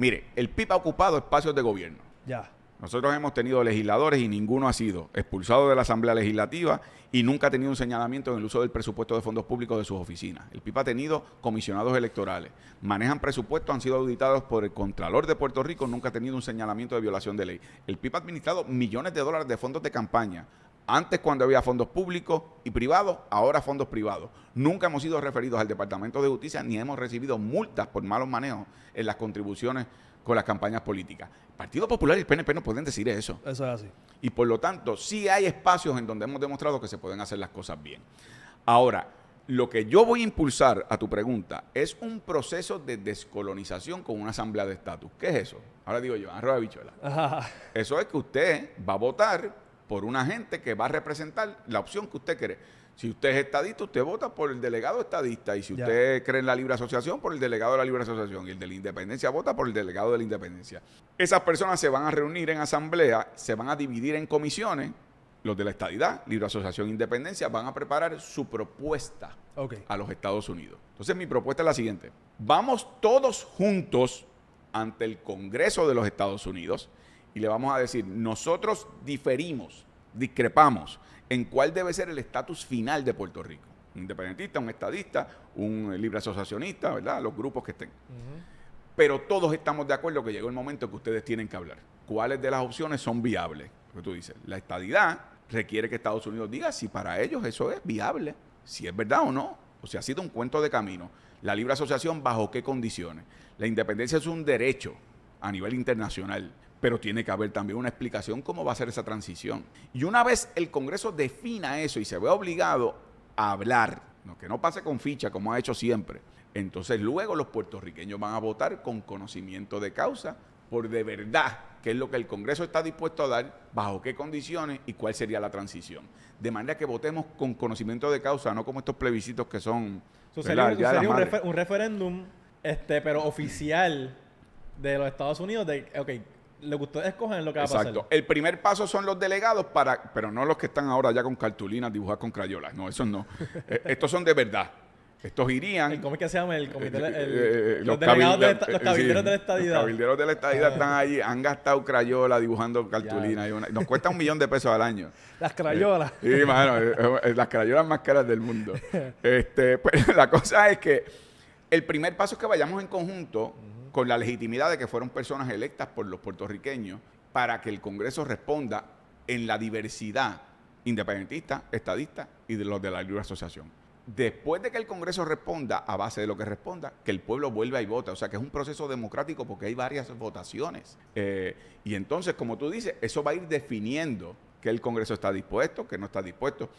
Mire, el PIB ha ocupado espacios de gobierno. Ya. Nosotros hemos tenido legisladores y ninguno ha sido expulsado de la Asamblea Legislativa y nunca ha tenido un señalamiento en el uso del presupuesto de fondos públicos de sus oficinas. El PIB ha tenido comisionados electorales, manejan presupuestos, han sido auditados por el Contralor de Puerto Rico, nunca ha tenido un señalamiento de violación de ley. El PIB ha administrado millones de dólares de fondos de campaña antes cuando había fondos públicos y privados, ahora fondos privados. Nunca hemos sido referidos al Departamento de Justicia ni hemos recibido multas por malos manejos en las contribuciones con las campañas políticas. El Partido Popular y el PNP no pueden decir eso. Eso es así. Y por lo tanto, sí hay espacios en donde hemos demostrado que se pueden hacer las cosas bien. Ahora, lo que yo voy a impulsar a tu pregunta es un proceso de descolonización con una asamblea de estatus. ¿Qué es eso? Ahora digo yo, arroba bichuela. Eso es que usted va a votar por una gente que va a representar la opción que usted cree. Si usted es estadista, usted vota por el delegado estadista. Y si usted cree en la libre asociación, por el delegado de la libre asociación. Y el de la independencia vota por el delegado de la independencia. Esas personas se van a reunir en asamblea, se van a dividir en comisiones. Los de la estadidad, libre asociación, independencia, van a preparar su propuesta a los Estados Unidos. Entonces, mi propuesta es la siguiente. Vamos todos juntos ante el Congreso de los Estados Unidos y le vamos a decir, nosotros diferimos, discrepamos en cuál debe ser el estatus final de Puerto Rico. Un independentista, un estadista, un libre asociacionista, ¿verdad? Los grupos que estén. Pero todos estamos de acuerdo que llegó el momento que ustedes tienen que hablar. ¿Cuáles de las opciones son viables? Lo que tú dices, la estadidad requiere que Estados Unidos diga si para ellos eso es viable, si es verdad o no. O sea, ha sido un cuento de camino. La libre asociación, ¿bajo qué condiciones? La independencia es un derecho a nivel internacional, pero tiene que haber también una explicación cómo va a ser esa transición. Y una vez el Congreso defina eso y se ve obligado a hablar, no, que no pase con ficha como ha hecho siempre, entonces luego los puertorriqueños van a votar con conocimiento de causa por de verdad qué es lo que el Congreso está dispuesto a dar, bajo qué condiciones y cuál sería la transición. De manera que votemos con conocimiento de causa, no como estos plebiscitos que son... un, referéndum, este, pero oficial de los Estados Unidos, de, ok, lo que ustedes escogen es lo que va a pasar. Exacto. El primer paso son los delegados para, pero no los que están ahora ya con cartulinas dibujar con crayolas. No, esos no. Eh, estos son de verdad. Estos irían. ¿Cómo es que se llama? El comité. Eh, eh, los, de, los cabilderos de la estadidad. Los cabilderos de la estadidad ah. están ahí, han gastado crayola dibujando cartulina. nos cuesta un millón de pesos al año. Las crayolas. y sí, mano, las crayolas más caras del mundo. [LAUGHS] este, pues, [LAUGHS] la cosa es que el primer paso es que vayamos en conjunto con la legitimidad de que fueron personas electas por los puertorriqueños para que el Congreso responda en la diversidad independentista, estadista y de los de la libre asociación. Después de que el Congreso responda, a base de lo que responda, que el pueblo vuelva y vota. O sea que es un proceso democrático porque hay varias votaciones. Eh, y entonces, como tú dices, eso va a ir definiendo que el Congreso está dispuesto, que no está dispuesto.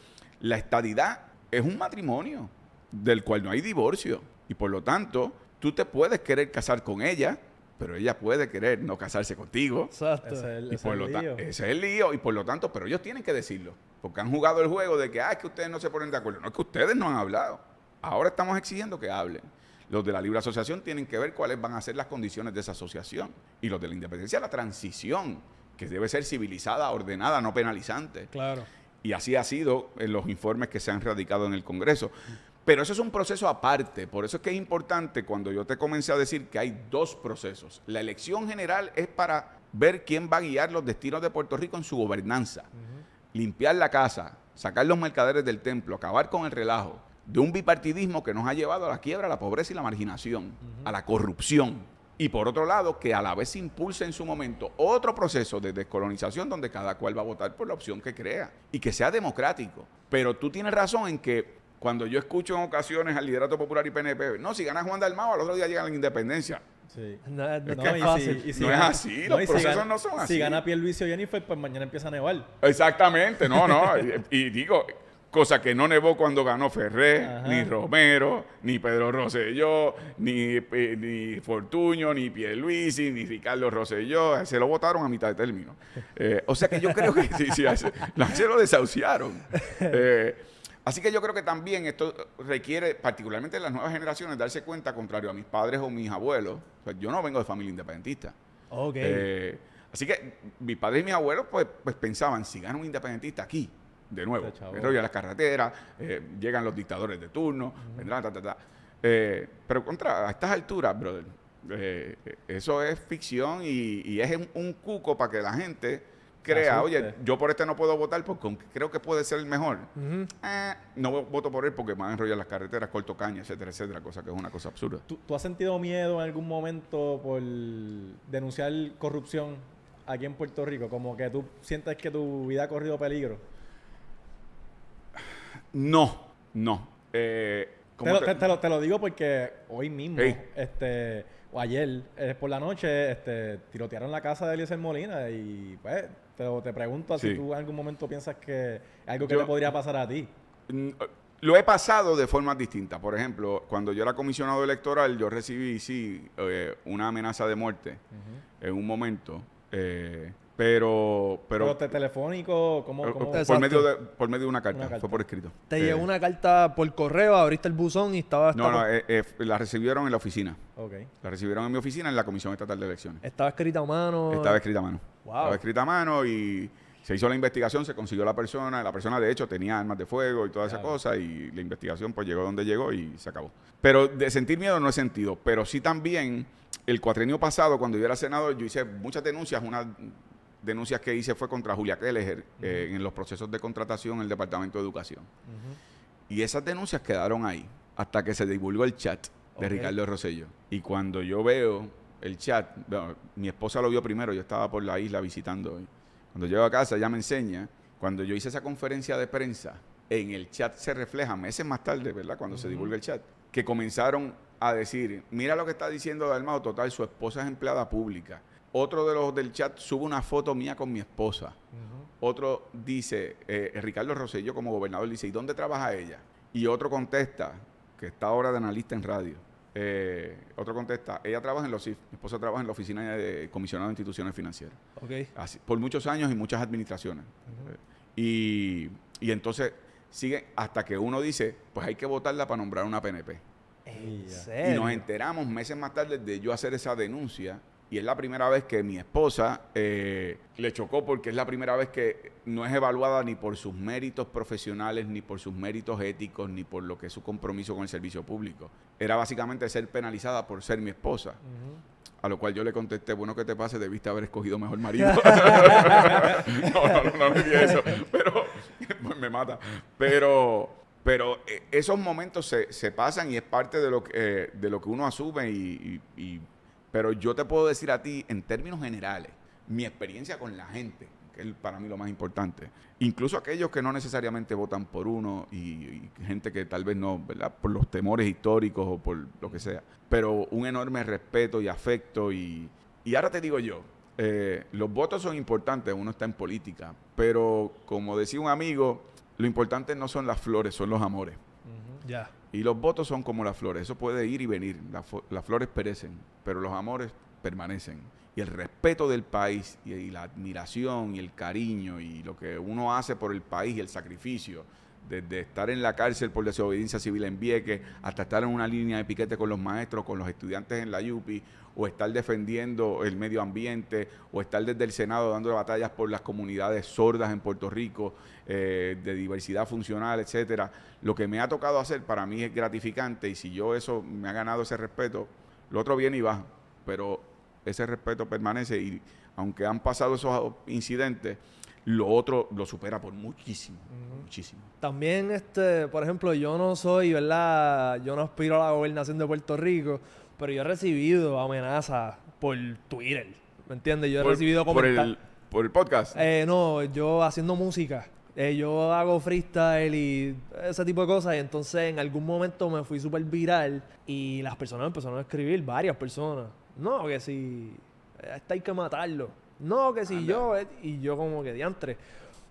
La estadidad es un matrimonio del cual no hay divorcio. Y por lo tanto, tú te puedes querer casar con ella, pero ella puede querer no casarse contigo. Exacto. Es es el lío. Ese es el lío. Y por lo tanto, pero ellos tienen que decirlo. Porque han jugado el juego de que, ah, es que ustedes no se ponen de acuerdo. No, es que ustedes no han hablado. Ahora estamos exigiendo que hablen. Los de la libre asociación tienen que ver cuáles van a ser las condiciones de esa asociación. Y los de la independencia, la transición, que debe ser civilizada, ordenada, no penalizante. Claro. Y así ha sido en los informes que se han radicado en el Congreso. Pero eso es un proceso aparte, por eso es que es importante cuando yo te comencé a decir que hay dos procesos. La elección general es para ver quién va a guiar los destinos de Puerto Rico en su gobernanza, limpiar la casa, sacar los mercaderes del templo, acabar con el relajo de un bipartidismo que nos ha llevado a la quiebra, a la pobreza y la marginación, a la corrupción. Y por otro lado, que a la vez impulse en su momento otro proceso de descolonización donde cada cual va a votar por la opción que crea y que sea democrático. Pero tú tienes razón en que cuando yo escucho en ocasiones al liderato popular y PNP, no, si gana Juan Dalmao, al otro día llegan a la independencia. Sí. No, es, así. no es así, los procesos si gana, no son así. Si gana Pierluisi o Jennifer, pues mañana empieza a nevar. Exactamente, no, no. [LAUGHS] y, digo, cosa que no nevó cuando ganó Ferré, ni Romero, ni Pedro Rosselló, ni, eh, ni Fortuño, ni Pierluisi, ni Ricardo Rosselló, se lo votaron a mitad de término. Eh, o sea que yo creo que sí, sí, se, lo desahuciaron. [LAUGHS] Eh, Así que yo creo que también esto requiere, particularmente en las nuevas generaciones, darse cuenta, contrario a mis padres o mis abuelos, yo no vengo de familia independentista. Eh, así que mis padres y mis abuelos pues, pues, pensaban, si gana un independentista aquí, de nuevo, se las carreteras, eh, llegan los dictadores de turno, vendrán, eh, pero contra, a estas alturas, brother, eso es ficción y es un cuco para que la gente crea, oye, yo por este no puedo votar porque creo que puede ser el mejor. Eh, no voto por él porque me a enrollado las carreteras, corto caña, etcétera, etcétera, cosa que es una cosa absurda. ¿Tú, has sentido miedo en algún momento por denunciar corrupción aquí en Puerto Rico? Como que tú sientes que tu vida ha corrido peligro. No, no. Eh, te lo, te, lo, digo porque hoy mismo, este, o ayer, eh, por la noche, este, tirotearon la casa de Eliezer Molina y pues pero te pregunto si tú en algún momento piensas que algo que le podría pasar a ti. Mm, eh, lo he pasado de formas distintas. Por ejemplo, cuando yo era comisionado electoral, yo recibí, sí, eh, una amenaza de muerte en un momento. Eh, pero, pero, telefónico, ¿cómo? Eh, cómo? Eh, por, medio de, por medio de una carta, fue por escrito. ¿Te llegó eh, una carta por correo, abriste el buzón y estaba... No, no, la recibieron en la oficina. Ok. La recibieron en mi oficina en la Comisión Estatal de Elecciones. ¿Estaba escrita a mano? Estaba escrita a mano. Estaba escrita a mano y se hizo la investigación, se consiguió la persona, la persona de hecho tenía armas de fuego y toda esa cosa y la investigación pues llegó donde llegó y se acabó. Pero de sentir miedo no he sentido, pero sí también el cuatrienio pasado cuando yo era senador yo hice muchas denuncias, una denuncias que hice fue contra Julia Kelleher eh, en los procesos de contratación en el Departamento de Educación. Y esas denuncias quedaron ahí hasta que se divulgó el chat de Ricardo Rosello. Y cuando yo veo el chat, mi esposa lo vio primero, yo estaba por la isla visitando. Hoy. Cuando llego a casa, ella me enseña. Cuando yo hice esa conferencia de prensa, en el chat se refleja meses más tarde, ¿verdad? Cuando se divulga el chat, que comenzaron a decir, mira lo que está diciendo Dalmao, total, su esposa es empleada pública otro de los del chat sube una foto mía con mi esposa. Otro dice, eh, Ricardo Rosselló como gobernador dice, ¿y dónde trabaja ella? Y otro contesta, que está ahora de analista en radio. Eh, otro contesta, ella trabaja en los mi esposa trabaja en la oficina de comisionado de instituciones financieras. por muchos años y muchas administraciones. y, entonces sigue hasta que uno dice, pues hay que votarla para nombrar una PNP. Y nos enteramos meses más tarde de yo hacer esa denuncia y es la primera vez que mi esposa eh, le chocó porque es la primera vez que no es evaluada ni por sus méritos profesionales, ni por sus méritos éticos, ni por lo que es su compromiso con el servicio público. Era básicamente ser penalizada por ser mi esposa. A lo cual yo le contesté, bueno, que te pase Debiste haber escogido mejor marido. [LAUGHS] [LAUGHS] no, no, no, no, dije eso. Pero, [LAUGHS] me mata. Pero, pero eh, esos momentos se, se, pasan y es parte de lo que, eh, de lo que uno asume y, y, y pero yo te puedo decir a ti, en términos generales, mi experiencia con la gente, que es para mí lo más importante. Incluso aquellos que no necesariamente votan por uno y, gente que tal vez no, ¿verdad? Por los temores históricos o por lo que sea. Pero un enorme respeto y afecto y... Y ahora te digo yo, eh, los votos son importantes, uno está en política, pero como decía un amigo, lo importante no son las flores, son los amores. Ya. Y los votos son como las flores, eso puede ir y venir, las, flores perecen, pero los amores permanecen. Y el respeto del país y la admiración y el cariño y lo que uno hace por el país y el sacrificio desde estar en la cárcel por desobediencia civil en Vieques, hasta estar en una línea de piquete con los maestros, con los estudiantes en la YUPI, o estar defendiendo el medio ambiente, o estar desde el Senado dando batallas por las comunidades sordas en Puerto Rico, eh, de diversidad funcional, etcétera. Lo que me ha tocado hacer para mí es gratificante, y si yo eso me ha ganado ese respeto, lo otro viene y va. pero ese respeto permanece, y aunque han pasado esos incidentes, lo otro lo supera por muchísimo, muchísimo. También, este, por ejemplo, yo no soy, ¿verdad? Yo no aspiro a la gobernación de Puerto Rico, pero yo he recibido amenazas por Twitter, ¿me entiendes? Yo he recibido Por, el podcast? Eh, no, yo haciendo música. Eh, yo hago freestyle y ese tipo de cosas. Y entonces en algún momento me fui súper viral y las personas empezaron a escribir, varias personas. No, que si... Eh, Está hay que matarlo no, que si yo, eh, y yo como que diantre.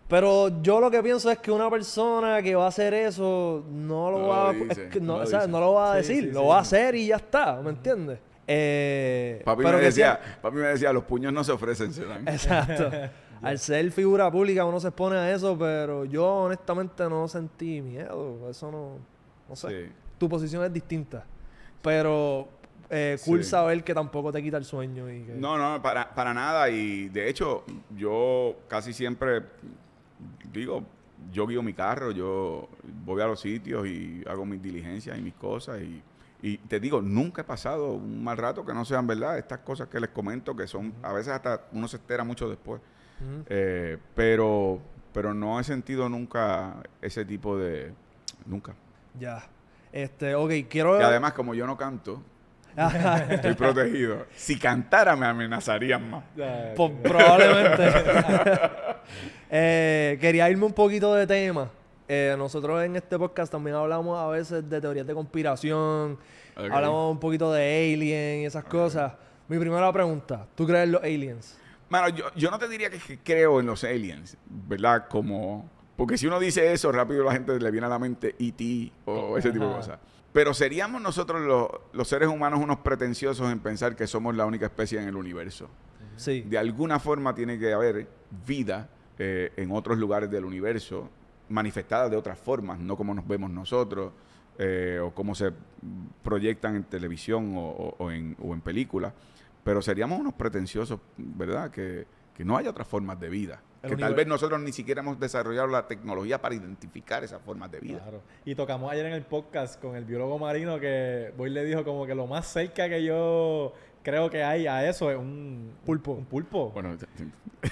Pero yo lo que pienso es que una persona que va a hacer eso no lo, va, no, lo va a decir, lo va a hacer y ya está, ¿me entiendes? Eh, papi, me decía, papi me decía, los puños no se ofrecen, [LAUGHS] Exacto. [LAUGHS] Al ser figura pública uno se expone a eso, pero yo honestamente no sentí miedo. Eso no, no sé. Tu posición es distinta. Pero eh, cool que tampoco te quita el sueño. Y No, no, para, para nada. Y de hecho, yo casi siempre digo, yo guío mi carro, yo voy a los sitios y hago mis diligencias y mis cosas. Y, y te digo, nunca he pasado un mal rato que no sean verdad. Estas cosas que les comento que son, a veces hasta uno se entera mucho después. Eh, pero, pero no he sentido nunca ese tipo de... Nunca. Ya. Este, ok, quiero... Y además, como yo no canto, [LAUGHS] Estoy protegido. Si cantara me amenazarían más. Pues probablemente. [LAUGHS] Eh, quería irme un poquito de tema. Eh, nosotros en este podcast también hablamos a veces de teorías de conspiración, hablamos un poquito de alien y esas cosas. Mi primera pregunta, ¿tú crees en los aliens? Bueno, yo, no te diría que creo en los aliens, ¿verdad? Como... Porque si uno dice eso, rápido la gente le viene a la mente E.T. o ese tipo de cosas. Pero seríamos nosotros los, seres humanos unos pretenciosos en pensar que somos la única especie en el universo. Sí. De alguna forma tiene que haber vida eh, en otros lugares del universo, manifestada de otras formas, no como nos vemos nosotros, eh, o como se proyectan en televisión o, en, o en películas. Pero seríamos unos pretenciosos, ¿verdad? Que, que no hay otras formas de vida. que tal vez nosotros ni siquiera hemos desarrollado la tecnología para identificar esas formas de vida. Y tocamos ayer en el podcast con el biólogo marino que Boy le dijo como que lo más cerca que yo creo que hay a eso es un pulpo. Un pulpo. Bueno,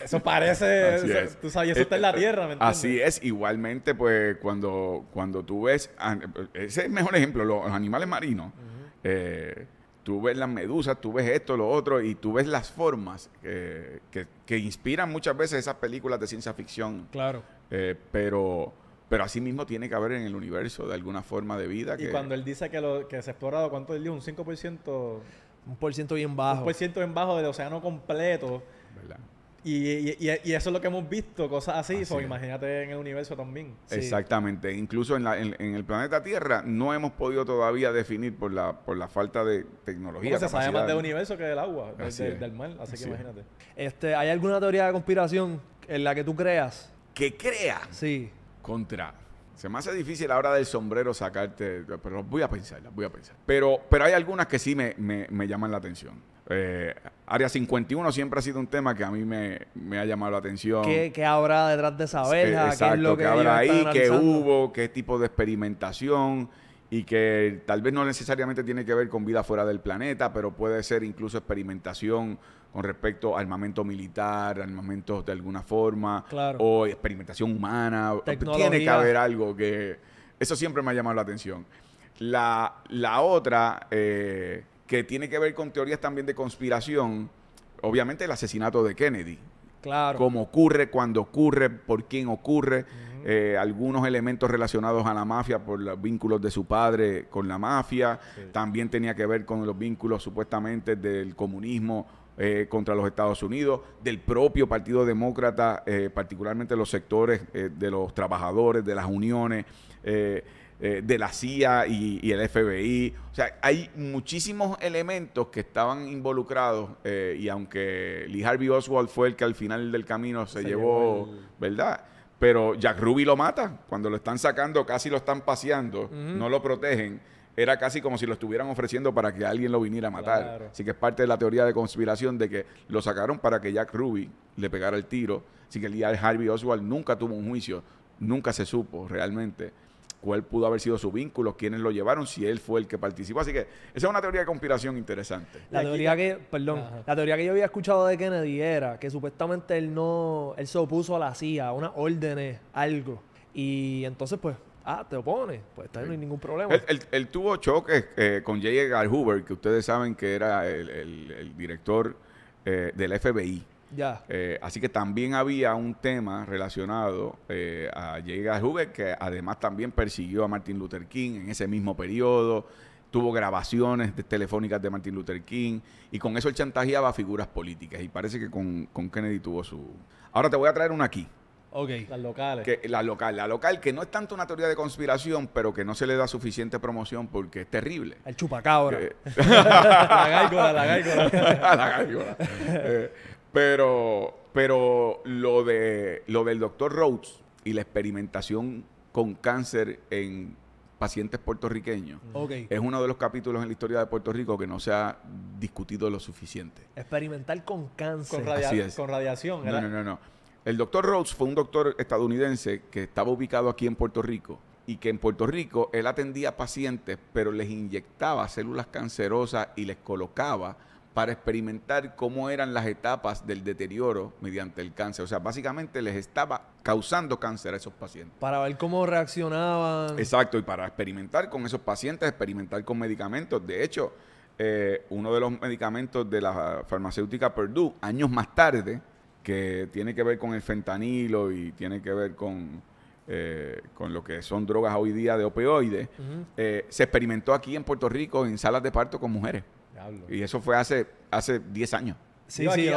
eso [LAUGHS] parece, [LAUGHS] tú sabes, eso está en la tierra, ¿me entiendes? Así es, igualmente pues cuando, cuando tú ves, ese es el mejor ejemplo, los animales marinos tú ves las medusas, tú ves esto, lo otro, y tú ves las formas que, inspiran muchas veces esas películas de ciencia ficción. Claro. Eh, pero, pero así mismo tiene que haber en el universo de alguna forma de vida. Y cuando él dice que, lo, que se ha explorado, ¿cuánto él dijo? ¿Un 5%? Un por ciento bien bajo. Un por ciento bien bajo del océano completo. ¿Verdad? Y, eso es lo que hemos visto, cosas así. imagínate en el universo también. Exactamente. Incluso en, el planeta Tierra no hemos podido todavía definir por la, por la falta de tecnología. se más del universo que del agua, del, mar. Así, que imagínate. Este, ¿Hay alguna teoría de conspiración en la que tú creas? ¿Que crea? Sí. Contra. Se me hace difícil ahora del sombrero sacarte, pero voy a pensar, voy a pensar. Pero, pero hay algunas que sí me, llaman la atención. Eh, Área 51 siempre ha sido un tema que a mí me, ha llamado la atención. ¿Qué, qué habrá detrás de esa abeja? Eh, ¿Qué lo que, habrá ahí? ¿Qué hubo? ¿Qué tipo de experimentación? y que tal vez no necesariamente tiene que ver con vida fuera del planeta, pero puede ser incluso experimentación con respecto a armamento militar, armamentos de alguna forma, o experimentación humana. Tiene que haber algo que... Eso siempre me ha llamado la atención. La, la otra, eh, que tiene que ver con teorías también de conspiración, obviamente el asesinato de Kennedy. Claro. Cómo ocurre, cuándo ocurre, por quién ocurre. Eh, algunos elementos relacionados a la mafia por los vínculos de su padre con la mafia, también tenía que ver con los vínculos supuestamente del comunismo eh, contra los Estados Unidos, del propio Partido Demócrata, eh, particularmente los sectores de los trabajadores, de las uniones, de la CIA y, el FBI. O sea, hay muchísimos elementos que estaban involucrados y aunque Lee Harvey Oswald fue el que al final del camino se, llevó, ¿verdad? Pero Jack Ruby lo mata. Cuando lo están sacando, casi lo están paseando, no lo protegen. Era casi como si lo estuvieran ofreciendo para que alguien lo viniera a matar. Así que es parte de la teoría de conspiración de que lo sacaron para que Jack Ruby le pegara el tiro. Así que el día de Harvey Oswald nunca tuvo un juicio, nunca se supo realmente cuál pudo haber sido su vínculo, quiénes lo llevaron, si él fue el que participó. Así que esa es una teoría de conspiración interesante. La teoría que, perdón, la teoría que yo había escuchado de Kennedy era que supuestamente él no, él se opuso a la CIA, a unas órdenes, algo. Y entonces, pues, ah, te opone, pues está, no hay ningún problema. Él, tuvo choques eh, con J. Edgar Hoover, que ustedes saben que era el, director eh, del FBI. Ya. Eh, así que también había un tema relacionado eh, a J.G. Hoover, que además también persiguió a Martin Luther King en ese mismo periodo. Tuvo grabaciones telefónicas de Martin Luther King y con eso él chantajeaba figuras políticas. Y parece que con, Kennedy tuvo su. Ahora te voy a traer una aquí. Ok. Las locales. Que, la local. La local, que no es tanto una teoría de conspiración, pero que no se le da suficiente promoción porque es terrible. El chupacabra. Eh, [LAUGHS] la gárgola, la gárgola. [LAUGHS] la gárgola. Pero, pero lo, de, lo del doctor Rhodes y la experimentación con cáncer en pacientes puertorriqueños mm. es uno de los capítulos en la historia de Puerto Rico que no se ha discutido lo suficiente. Experimentar con cáncer. Con, radiación. No, no, no, no. El doctor Rhodes fue un doctor estadounidense que estaba ubicado aquí en Puerto Rico y que en Puerto Rico él atendía pacientes, pero les inyectaba células cancerosas y les colocaba para experimentar cómo eran las etapas del deterioro mediante el cáncer. O sea, básicamente les estaba causando cáncer a esos pacientes. Para ver cómo reaccionaban. Exacto, y para experimentar con esos pacientes, experimentar con medicamentos. De hecho, eh, uno de los medicamentos de la farmacéutica Purdue, años más tarde, que tiene que ver con el fentanilo y tiene que ver con, eh, con lo que son drogas hoy día de opioides, eh, se experimentó aquí en Puerto Rico en salas de parto con mujeres. Y eso fue hace, hace 10 años. Sí, sí,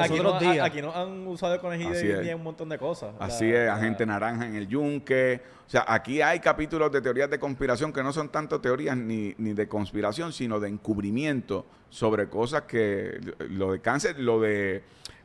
aquí, no, han usado el conejillo un montón de cosas. Así es, agente naranja en el yunque. O sea, aquí hay capítulos de teorías de conspiración que no son tanto teorías ni, de conspiración, sino de encubrimiento sobre cosas que. Lo de cáncer, lo de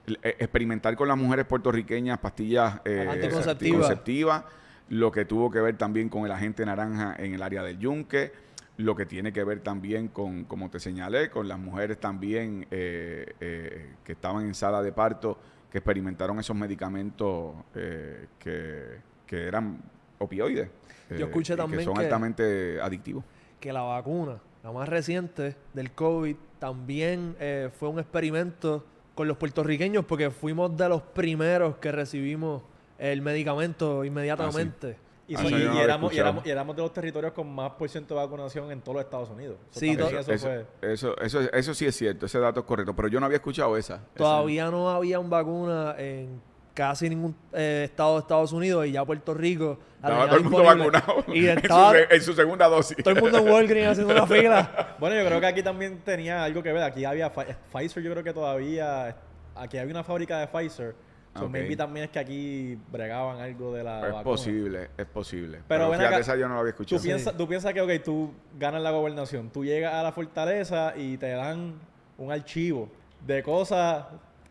eh, experimentar con las mujeres puertorriqueñas pastillas eh, anticonceptivas, lo que tuvo que ver también con el agente naranja en el área del yunque lo que tiene que ver también con, como te señalé, con las mujeres también eh, eh, que estaban en sala de parto, que experimentaron esos medicamentos eh, que, eran opioides. Yo escuché también. Que son altamente adictivos. Que la vacuna, la más reciente del COVID, también fue un experimento con los puertorriqueños porque fuimos de los primeros que recibimos el medicamento inmediatamente. Ah, y, ah, y, éramos, y, éramos, de los territorios con más por ciento de vacunación en todos los Estados Unidos. sí, eso, eso, eso, sí es cierto, ese dato es correcto, pero yo no había escuchado esa. Todavía no había un vacuna en casi ningún eh, estado de Estados Unidos y ya Puerto Rico. Estaba todo el mundo vacunado y en, su, su, segunda dosis. Todo el mundo en Walgreens haciendo una [LAUGHS] fila. Bueno, yo creo que aquí también tenía algo que ver. Aquí había Pfizer, yo creo que todavía. Aquí había una fábrica de Pfizer Ah, okay. Maybe también es que aquí bregaban algo de la. Es posible, es posible. Pero, Pero esa yo no la había escuchado. Tú piensas, tú piensas que, ok, tú ganas la gobernación, tú llegas a la fortaleza y te dan un archivo de cosas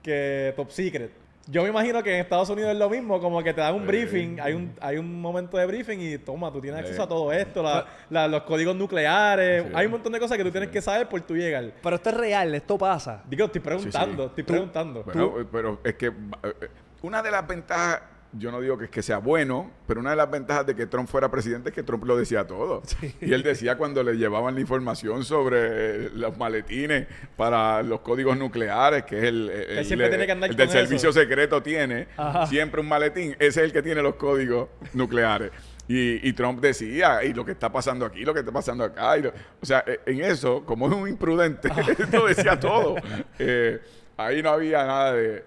que top secret. Yo me imagino que en Estados Unidos es lo mismo, como que te dan un briefing, hay un, hay un momento de briefing y toma, tú tienes acceso a todo esto, los códigos nucleares, hay un montón de cosas que tú tienes que saber por tu llegar. Pero esto es real, esto pasa. Digo, estoy preguntando, estoy preguntando. pero es que eh, eh, una de las ventajas yo no digo que, que, sea bueno, pero una de las ventajas de que Trump fuera presidente es que Trump lo decía todo. [LAUGHS] Y él decía cuando le llevaban la información sobre los maletines para los códigos nucleares, que es el, el, del servicio secreto tiene, siempre un maletín, ese es el que tiene los códigos nucleares. Y, Trump decía, y lo que está pasando aquí, lo que está pasando acá. o sea, e, en eso, como es un imprudente, [LAUGHS] ah. lo decía todo. [LAUGHS] Eh, ahí no había nada de...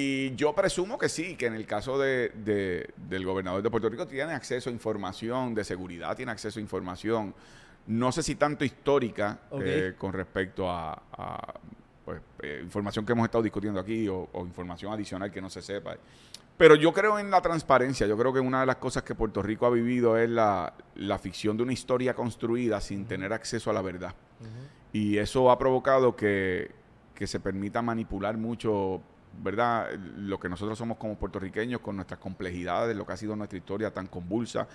Y yo presumo que sí, que en el caso de, del gobernador de Puerto Rico tiene acceso a información, de seguridad tiene acceso a información, no sé si tanto histórica eh, con respecto a, pues, eh, información que hemos estado discutiendo aquí o, información adicional que no se sepa. Pero yo creo en la transparencia, yo creo que una de las cosas que Puerto Rico ha vivido es la, la ficción de una historia construida sin tener acceso a la verdad. Y eso ha provocado que, que se permita manipular mucho ¿verdad? Lo que nosotros somos como puertorriqueños, con nuestras complejidades, lo que ha sido nuestra historia tan convulsa,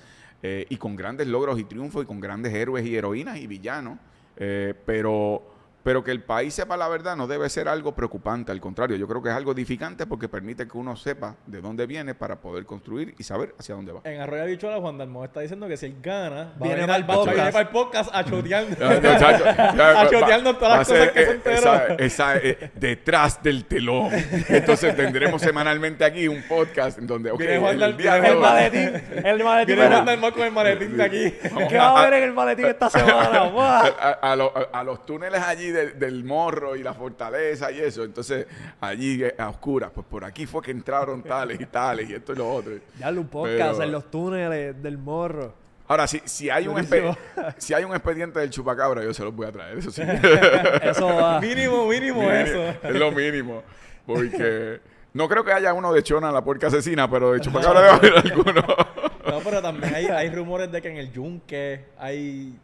eh, y con grandes logros y triunfos, y con grandes héroes y heroínas y villanos. Eh, pero pero que el país sepa la verdad no debe ser algo preocupante, al contrario, yo creo que es algo edificante porque permite que uno sepa de dónde viene para poder construir y saber hacia dónde va. En Arroyo la Juan Dalmó está diciendo que si él gana, viene, al venir, viene el podcast a choteando. [LAUGHS] a choteando todas las cosas que se Esa, eh, detrás del telón. Entonces tendremos semanalmente aquí un podcast en donde. Okay, Juan el, el, maletín. El maletín. Viene Juan con el maletín de aquí. ¿Qué va a haber en el maletín esta semana? [LAUGHS] a los túneles allí del, morro y la fortaleza y eso. Entonces, allí eh, a oscuras, pues por aquí fue que entraron tales y tales y esto y lo otro. Ya un en los túneles del morro. Ahora, si, si, hay un si hay un expediente del chupacabra, yo se los voy a traer, eso sí. [LAUGHS] va. Mínimo, mínimo eso. Es lo mínimo. Porque [LAUGHS] no creo que haya uno de Chona, la puerca asesina, pero de [LAUGHS] chupacabra debe haber alguno. no, pero también hay rumores de que en el yunque hay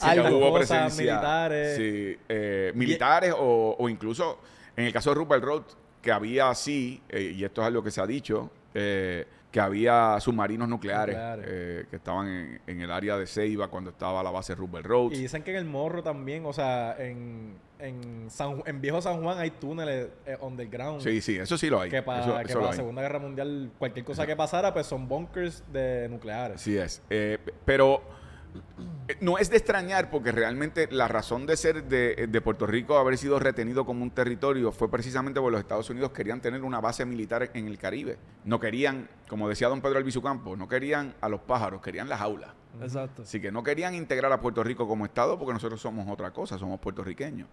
hay algo, hubo presencia. Militares. Eh, militares o, incluso en el caso de Rupert Road, que había así, eh, y esto es algo que se ha dicho, eh, que había submarinos nucleares, que estaban en, el área de Ceiba cuando estaba la base Rupert Road. Y dicen que en el Morro también, o sea, en, en, Viejo San Juan hay túneles underground. Sí, sí, eso sí lo hay. Que para, que la Segunda Guerra Mundial, cualquier cosa que pasara, pues son bunkers de nucleares. Sí es. pero eh, no es de extrañar porque realmente la razón de ser eh, de, Puerto Rico haber sido retenido como un territorio fue precisamente porque los Estados Unidos querían tener una base militar en el Caribe. No querían, como decía don Pedro Albizu Campos, no querían a los pájaros, querían las jaulas. Exacto. Así que no querían integrar a Puerto Rico como Estado porque nosotros somos otra cosa, somos puertorriqueños.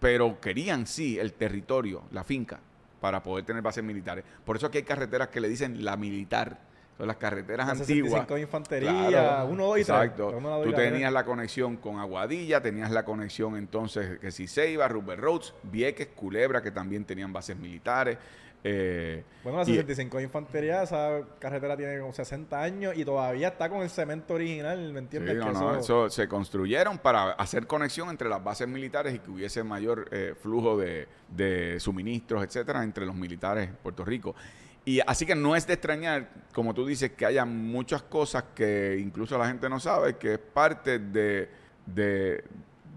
Pero querían sí el territorio, la finca, para poder tener bases militares. Por eso aquí hay carreteras que le dicen la militar las carreteras antiguas, 65 infantería, uno, dos y Exacto. Tú tenías la conexión con Aguadilla, tenías la conexión entonces que si iba Rupert Roads, Vieques, Culebra, que también tenían bases militares. Eh, bueno, la 65 de infantería, esa carretera tiene como 60 años y todavía está con el cemento original, ¿me entiendes? Sí, no, no, eso... se construyeron para hacer conexión entre las bases militares y que hubiese mayor eh, flujo de, de, suministros, etcétera, entre los militares en Puerto Rico. Y así que no es de extrañar, como tú dices, que haya muchas cosas que incluso la gente no sabe, que es parte de,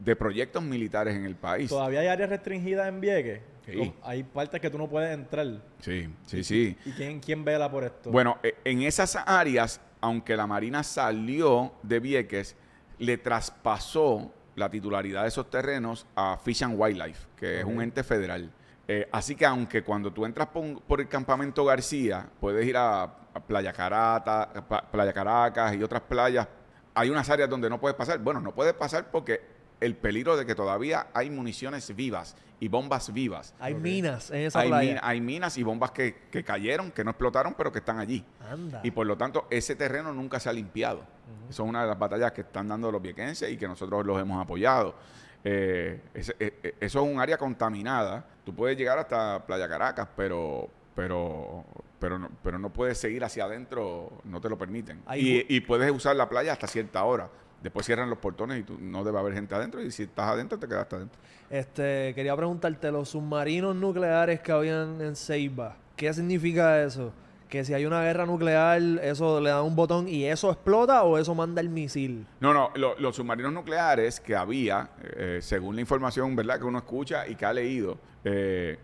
de, proyectos militares en el país. Todavía hay áreas restringidas en Vieques. Sí. Hay partes que tú no puedes entrar. Sí, sí, sí. ¿Y quién, quién vela por esto? Bueno, e, en esas áreas, aunque la Marina salió de Vieques, le traspasó la titularidad de esos terrenos a Fish and Wildlife, que es un ente federal. Eh, así que aunque cuando tú entras por, el campamento García, puedes ir a, Playa Carata, Playa Caracas y otras playas, hay unas áreas donde no puedes pasar. Bueno, no puedes pasar porque el peligro de que todavía hay municiones vivas y bombas vivas. Hay minas en esa hay hay minas y bombas que, cayeron, que no explotaron, pero que están allí. Anda. Y por lo tanto, ese terreno nunca se ha limpiado. Esa es una de las batallas que están dando los viequenses y que nosotros los hemos apoyado. Eh, eh, eh, eso es un área contaminada. Tú puedes llegar hasta Playa Caracas, pero pero pero no, pero no puedes seguir hacia adentro, no te lo permiten. Y, puedes usar la playa hasta cierta hora. Después cierran los portones y no debe haber gente adentro. Y si estás adentro, te quedas hasta adentro. Este, quería preguntarte, los submarinos nucleares que habían en Ceiba, ¿qué significa eso? que si hay una guerra nuclear, eso le da un botón y eso explota o eso manda el misil. No, no, los submarinos nucleares que había, eh, según la información ¿verdad? que uno escucha y que ha leído, es eh,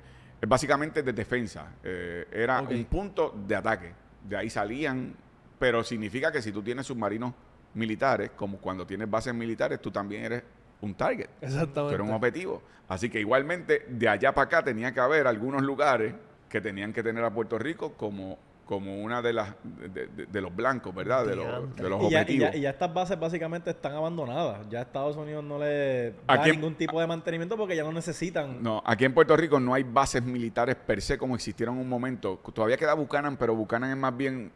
básicamente de defensa. Eh, era un punto de ataque. De ahí salían, pero significa que si tú tienes submarinos militares, como cuando tienes bases militares, tú también eres un target. Exactamente. un objetivo. Así que igualmente, de allá para acá tenía que haber algunos lugares que tenían que tener a Puerto Rico como como una de las de, los blancos, ¿verdad? De los, de los y objetivos. Y ya, estas bases básicamente están abandonadas. Ya Estados Unidos no le da ningún tipo de mantenimiento porque ya no necesitan. No, aquí en Puerto Rico no hay bases militares per se como existieron en un momento. Todavía queda Bucanan pero Bucanan es más bien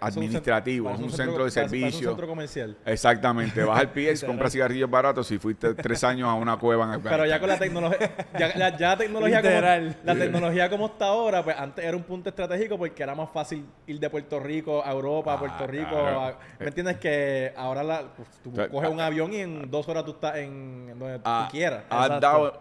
administrativo, em, eh, es un, centro, de servicio. es un centro comercial. Exactamente. Vas al y [LAUGHS] compras cigarrillos baratos y fuiste tres años a una cueva en Pero ya con la tecnología, ya, la tecnología como, la tecnología como está ahora, pues antes era un punto estratégico porque era más fácil ir de Puerto Rico a Europa, ah, Puerto Rico. ¿Me eh. entiendes? Que ahora la, pues, tú coges un ah, avión y en ah. dos horas tú estás en, donde tú quieras. Has dado,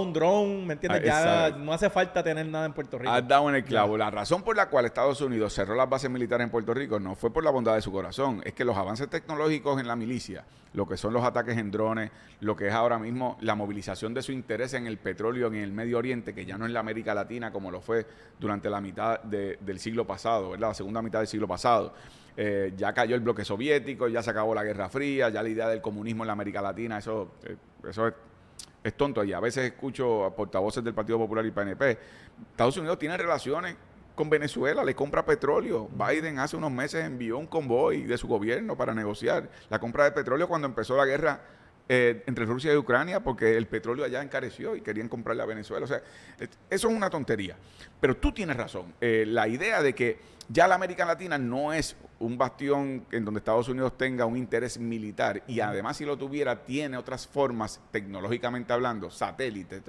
un dron, ¿me entiendes? ya no hace falta tener nada en Puerto Rico. Has dado en el clavo. La razón por la cual Estados Unidos cerró las bases militares en Puerto Rico no fue por la bondad de su corazón, es que los avances tecnológicos en la milicia, lo que son los ataques en drones, lo que es ahora mismo la movilización de su interés en el petróleo en el Medio Oriente, que ya no es la América Latina como lo fue durante la mitad del siglo pasado, ¿verdad? La segunda mitad del siglo pasado. Eh, ya cayó el bloque soviético, ya se acabó la Guerra Fría, ya la idea del comunismo en la América Latina, eso, eh, eso es, es, tonto. Y a veces escucho a portavoces del Partido Popular y PNP. Estados Unidos tiene relaciones con Venezuela, le compra petróleo. Biden hace unos meses envió un convoy de su gobierno para negociar la compra de petróleo cuando empezó la guerra eh, entre Rusia y Ucrania porque el petróleo allá encareció y querían comprarle a Venezuela. O sea, eh, eso es una tontería. Pero tú tienes razón. Eh, la idea de que ya la América Latina no es un bastión en donde Estados Unidos tenga un interés militar y además si lo tuviera tiene otras formas tecnológicamente hablando, satélites,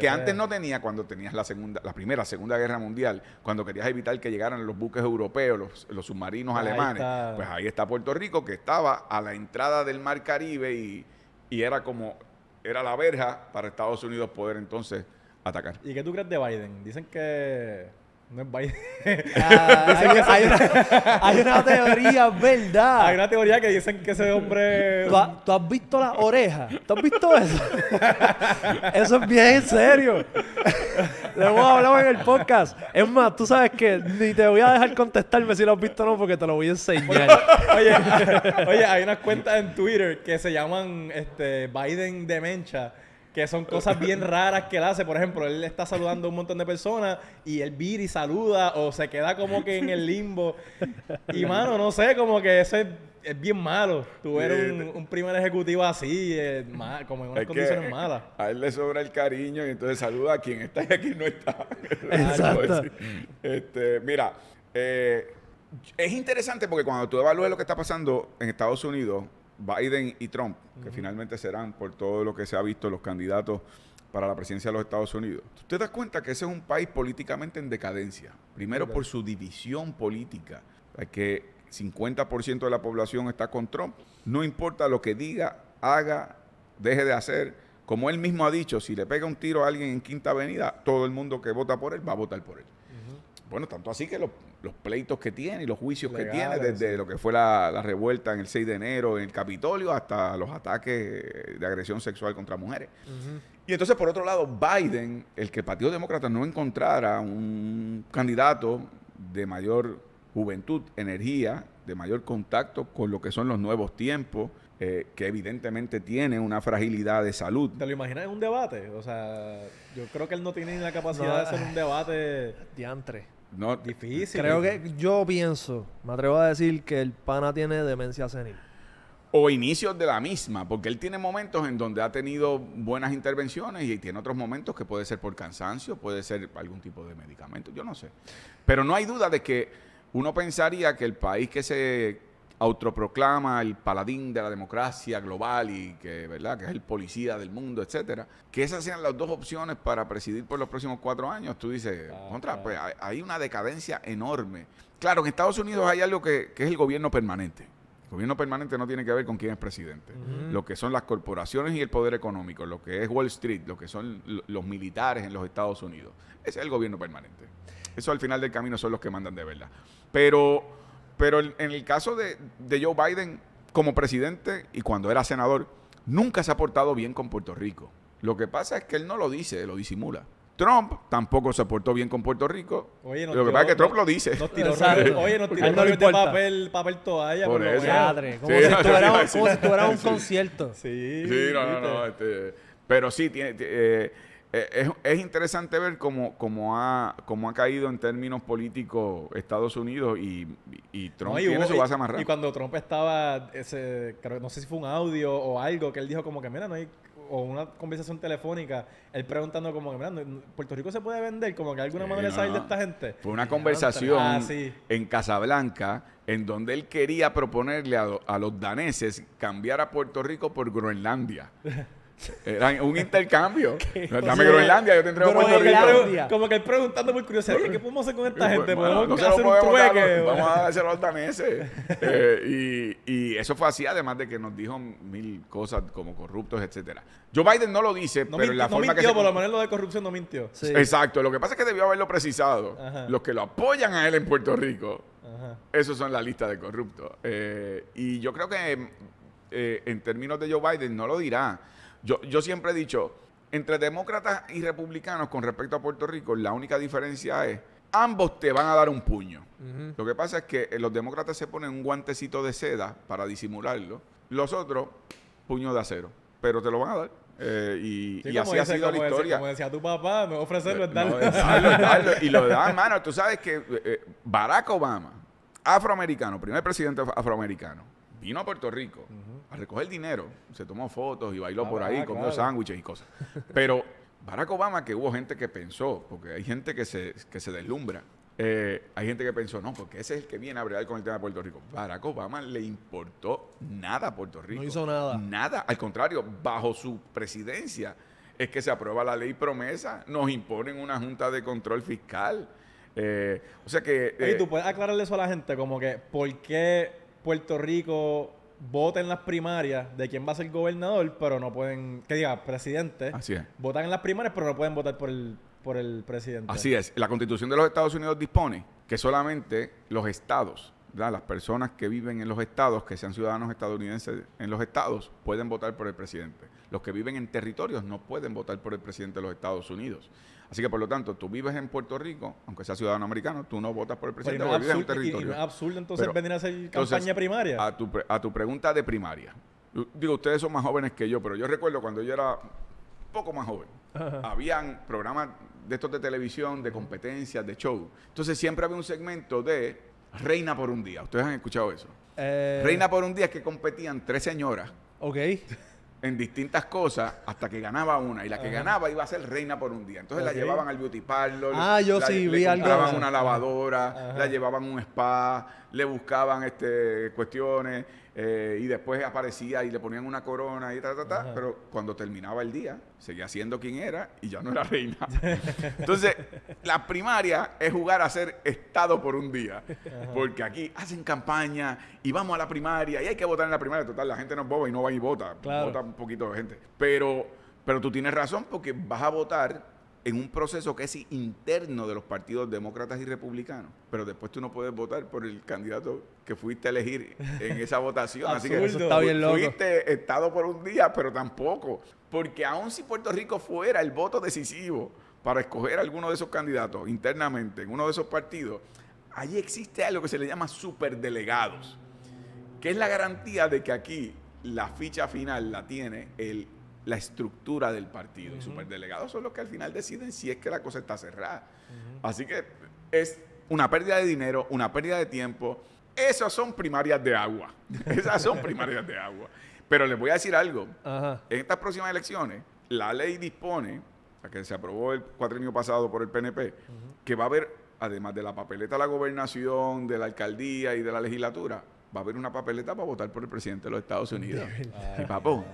que, antes no tenía cuando tenías la segunda, la primera, segunda guerra mundial, cuando querías evitar que llegaran los buques europeos, los, submarinos alemanes. Pues ahí está Puerto Rico que estaba a la entrada del Mar Caribe y y era como, era la verja para Estados Unidos poder entonces atacar. ¿Y qué tú crees de Biden? Dicen que no es Biden. hay, una, teoría, [LAUGHS] ¿verdad? Hay una teoría que dicen que ese hombre. ¿Tú, has visto la oreja, ¿Tú has visto eso? [LAUGHS] eso es bien en serio le hemos hablado en el podcast. Es más, tú sabes que ni te voy a dejar contestarme si lo has visto o no, porque te lo voy a enseñar. oye, oye, hay unas cuentas en Twitter que se llaman este, Biden Dementia que son cosas bien raras que él hace. Por ejemplo, él está saludando a un montón de personas y él vira y saluda o se queda como que en el limbo. Y mano, no sé, como que ese es bien malo. Tú eres un, primer ejecutivo así, eh, como en unas condiciones malas. [LAUGHS] A él le sobra el cariño y entonces saluda a quien está y a quien no está. [LAUGHS] Exacto. Este, mira, eh, es interesante porque cuando tú evalúas lo que está pasando en Estados Unidos, Biden y Trump, que finalmente serán por todo lo que se ha visto los candidatos para la presidencia de los Estados Unidos. Tú te das cuenta que ese es un país políticamente en decadencia. Primero por su división política. Que 50% de la población está con Trump, no importa lo que diga, haga, deje de hacer, como él mismo ha dicho, si le pega un tiro a alguien en Quinta Avenida, todo el mundo que vota por él va a votar por él. Bueno, tanto así que los, pleitos que tiene y los juicios que tiene, desde lo que fue la, revuelta en el 6 de enero en el Capitolio hasta los ataques de agresión sexual contra mujeres. Y entonces, por otro lado, Biden, el que el Partido Demócrata no encontrara un candidato de mayor juventud, energía, de mayor contacto con lo que son los nuevos tiempos, eh, que evidentemente tiene una fragilidad de salud. ¿Te lo imaginas en un debate? O sea, yo creo que él no tiene ni la capacidad de hacer un debate diantre. No, difícil. Creo que yo pienso, me atrevo a decir que el pana tiene demencia senil. O inicios de la misma, porque él tiene momentos en donde ha tenido buenas intervenciones y tiene otros momentos que puede ser por cansancio, puede ser algún tipo de medicamento, yo no sé. Pero no hay duda de que uno pensaría que el país que se autoproclama el paladín de la democracia global y que, ¿verdad? que es el policía del mundo, etcétera, que esas sean las dos opciones para presidir por los próximos cuatro años, tú dices, ah, contra, pues hay una decadencia enorme. Claro, en Estados Unidos hay algo que, es el gobierno permanente. El gobierno permanente no tiene que ver con quién es presidente. Lo que son las corporaciones y el poder económico, lo que es Wall Street, lo que son los militares en los Estados Unidos. Ese es el gobierno permanente. Eso al final del camino son los que mandan de verdad. Pero, pero en el caso de, Joe Biden como presidente y cuando era senador, nunca se ha portado bien con Puerto Rico. Lo que pasa es que él no lo dice, lo disimula. Trump tampoco se portó bien con Puerto Rico. lo que pasa es que Trump lo dice. Nos [LAUGHS] oye, nos tiró no le papel, papel toalla. Por como, si estuviera, un concierto. Sí, sí no, no, no. Este, pero sí, tiene, eh, eh, es, interesante ver cómo, cómo, ha, ha caído en términos políticos Estados Unidos y, Trump tiene su base más amarrada. Y cuando Trump estaba, ese, no sé si fue un audio o algo, que él dijo como que, mira, o una conversación telefónica, él preguntando como que, mira, ¿Puerto Rico se puede vender? Como que alguna manera le salir de esta gente. Fue una conversación ah, en Casablanca en donde él quería proponerle a los daneses cambiar a Puerto Rico por Groenlandia. [LAUGHS] Era un intercambio. [LAUGHS] Dame Groenlandia, yo te entrego Puerto Rico. Como que él preguntando muy curioso, ¿qué podemos hacer con esta gente? ¿Podemos hacer un trueque? vamos a hacer los daneses. [LAUGHS] Eh, y, eso fue así, además de que nos dijo mil cosas como corruptos, etcétera. Joe Biden no lo dice, pero la no forma mintió, que por lo menos lo de corrupción no mintió. Exacto. Lo que pasa es que debió haberlo precisado. Los que lo apoyan a él en Puerto Rico, esos son la lista de corruptos. Eh, y yo creo que eh, en términos de Joe Biden no lo dirá yo, siempre he dicho, entre demócratas y republicanos con respecto a Puerto Rico, la única diferencia es, ambos te van a dar un puño. Lo que pasa es que eh, los demócratas se ponen un guantecito de seda para disimularlo, los otros, puño de acero, pero te lo van a dar. Eh, y, así ha sido la historia. como decía tu papá, me ofrecerlo, darlo. Y lo [LAUGHS] dan, mano. Tú sabes que eh, Barack Obama, afroamericano, primer presidente afroamericano, vino a Puerto Rico a recoger dinero, se tomó fotos y bailó ah, por ahí, comió sándwiches y cosas. [LAUGHS] Pero Barack Obama, que hubo gente que pensó, porque hay gente que se, que se deslumbra, eh, hay gente que pensó, no, porque ese es el que viene a bregar con el tema de Puerto Rico. Barack Obama le importó nada a Puerto Rico. No hizo nada. Nada. Al contrario, bajo su presidencia es que se aprueba la ley promesa, nos imponen una junta de control fiscal. Eh, o sea que. tú eh, puedes aclararle eso a la gente, como que, ¿por qué Puerto Rico vota en las primarias de quién va a ser gobernador, pero no pueden, que diga, presidente. Así es. Votan en las primarias, pero no pueden votar por el, por el presidente. Así es. La constitución de los Estados Unidos dispone que solamente los estados, las personas que viven en los estados, que sean ciudadanos estadounidenses en los estados, pueden votar por el presidente. Los que viven en territorios no pueden votar por el presidente de los Estados Unidos. Así que, por lo tanto, tú vives en Puerto Rico, aunque seas ciudadano americano, tú no votas por el presidente, de en un territorio. es absurdo entonces venir a hacer campaña primaria. A tu, pregunta de primaria. Digo, ustedes son más jóvenes que yo, pero yo recuerdo cuando yo era poco más joven, habían programas de estos de televisión, de competencias, de show. Entonces siempre había un segmento de Reina por un día. ¿Ustedes han escuchado eso? Eh. Reina por un día es que competían tres señoras. Ok en distintas cosas hasta que ganaba una y la que ganaba iba a ser reina por un día. Entonces la llevaban al beauty parlor, ah, le vi una lavadora, la llevaban a un spa, le buscaban este, cuestiones eh, y después aparecía y le ponían una corona y ta, ta, ta, pero cuando terminaba el día seguía siendo quien era y ya no era reina. [LAUGHS] Entonces, la primaria es jugar a ser Estado por un día, porque aquí hacen campaña y vamos a la primaria y hay que votar en la primaria. Total, la gente no es boba y no va y vota, vota un poquito de gente. Pero, pero tú tienes razón porque vas a votar en un proceso que es interno de los partidos demócratas y republicanos, pero después tú no puedes votar por el candidato que fuiste a elegir en esa votación. Así que [LAUGHS] fuiste estado por un día, pero tampoco. Porque aun si Puerto Rico fuera el voto decisivo para escoger a alguno de esos candidatos internamente en uno de esos partidos, ahí existe algo que se le llama superdelegados, que es la garantía de que aquí la ficha final la tiene el la estructura del partido. Y superdelegados son los que al final deciden si es que la cosa está cerrada. Así que es una pérdida de dinero, una pérdida de tiempo. Esas son primarias de agua. [LAUGHS] Esas son primarias de agua. Pero les voy a decir algo. En estas próximas elecciones, la ley dispone, la que se aprobó el cuatrienio pasado por el PNP, que va a haber, además de la papeleta de la gobernación, de la alcaldía y de la legislatura, va a haber una papeleta para votar por el presidente de los Estados Unidos. Y papo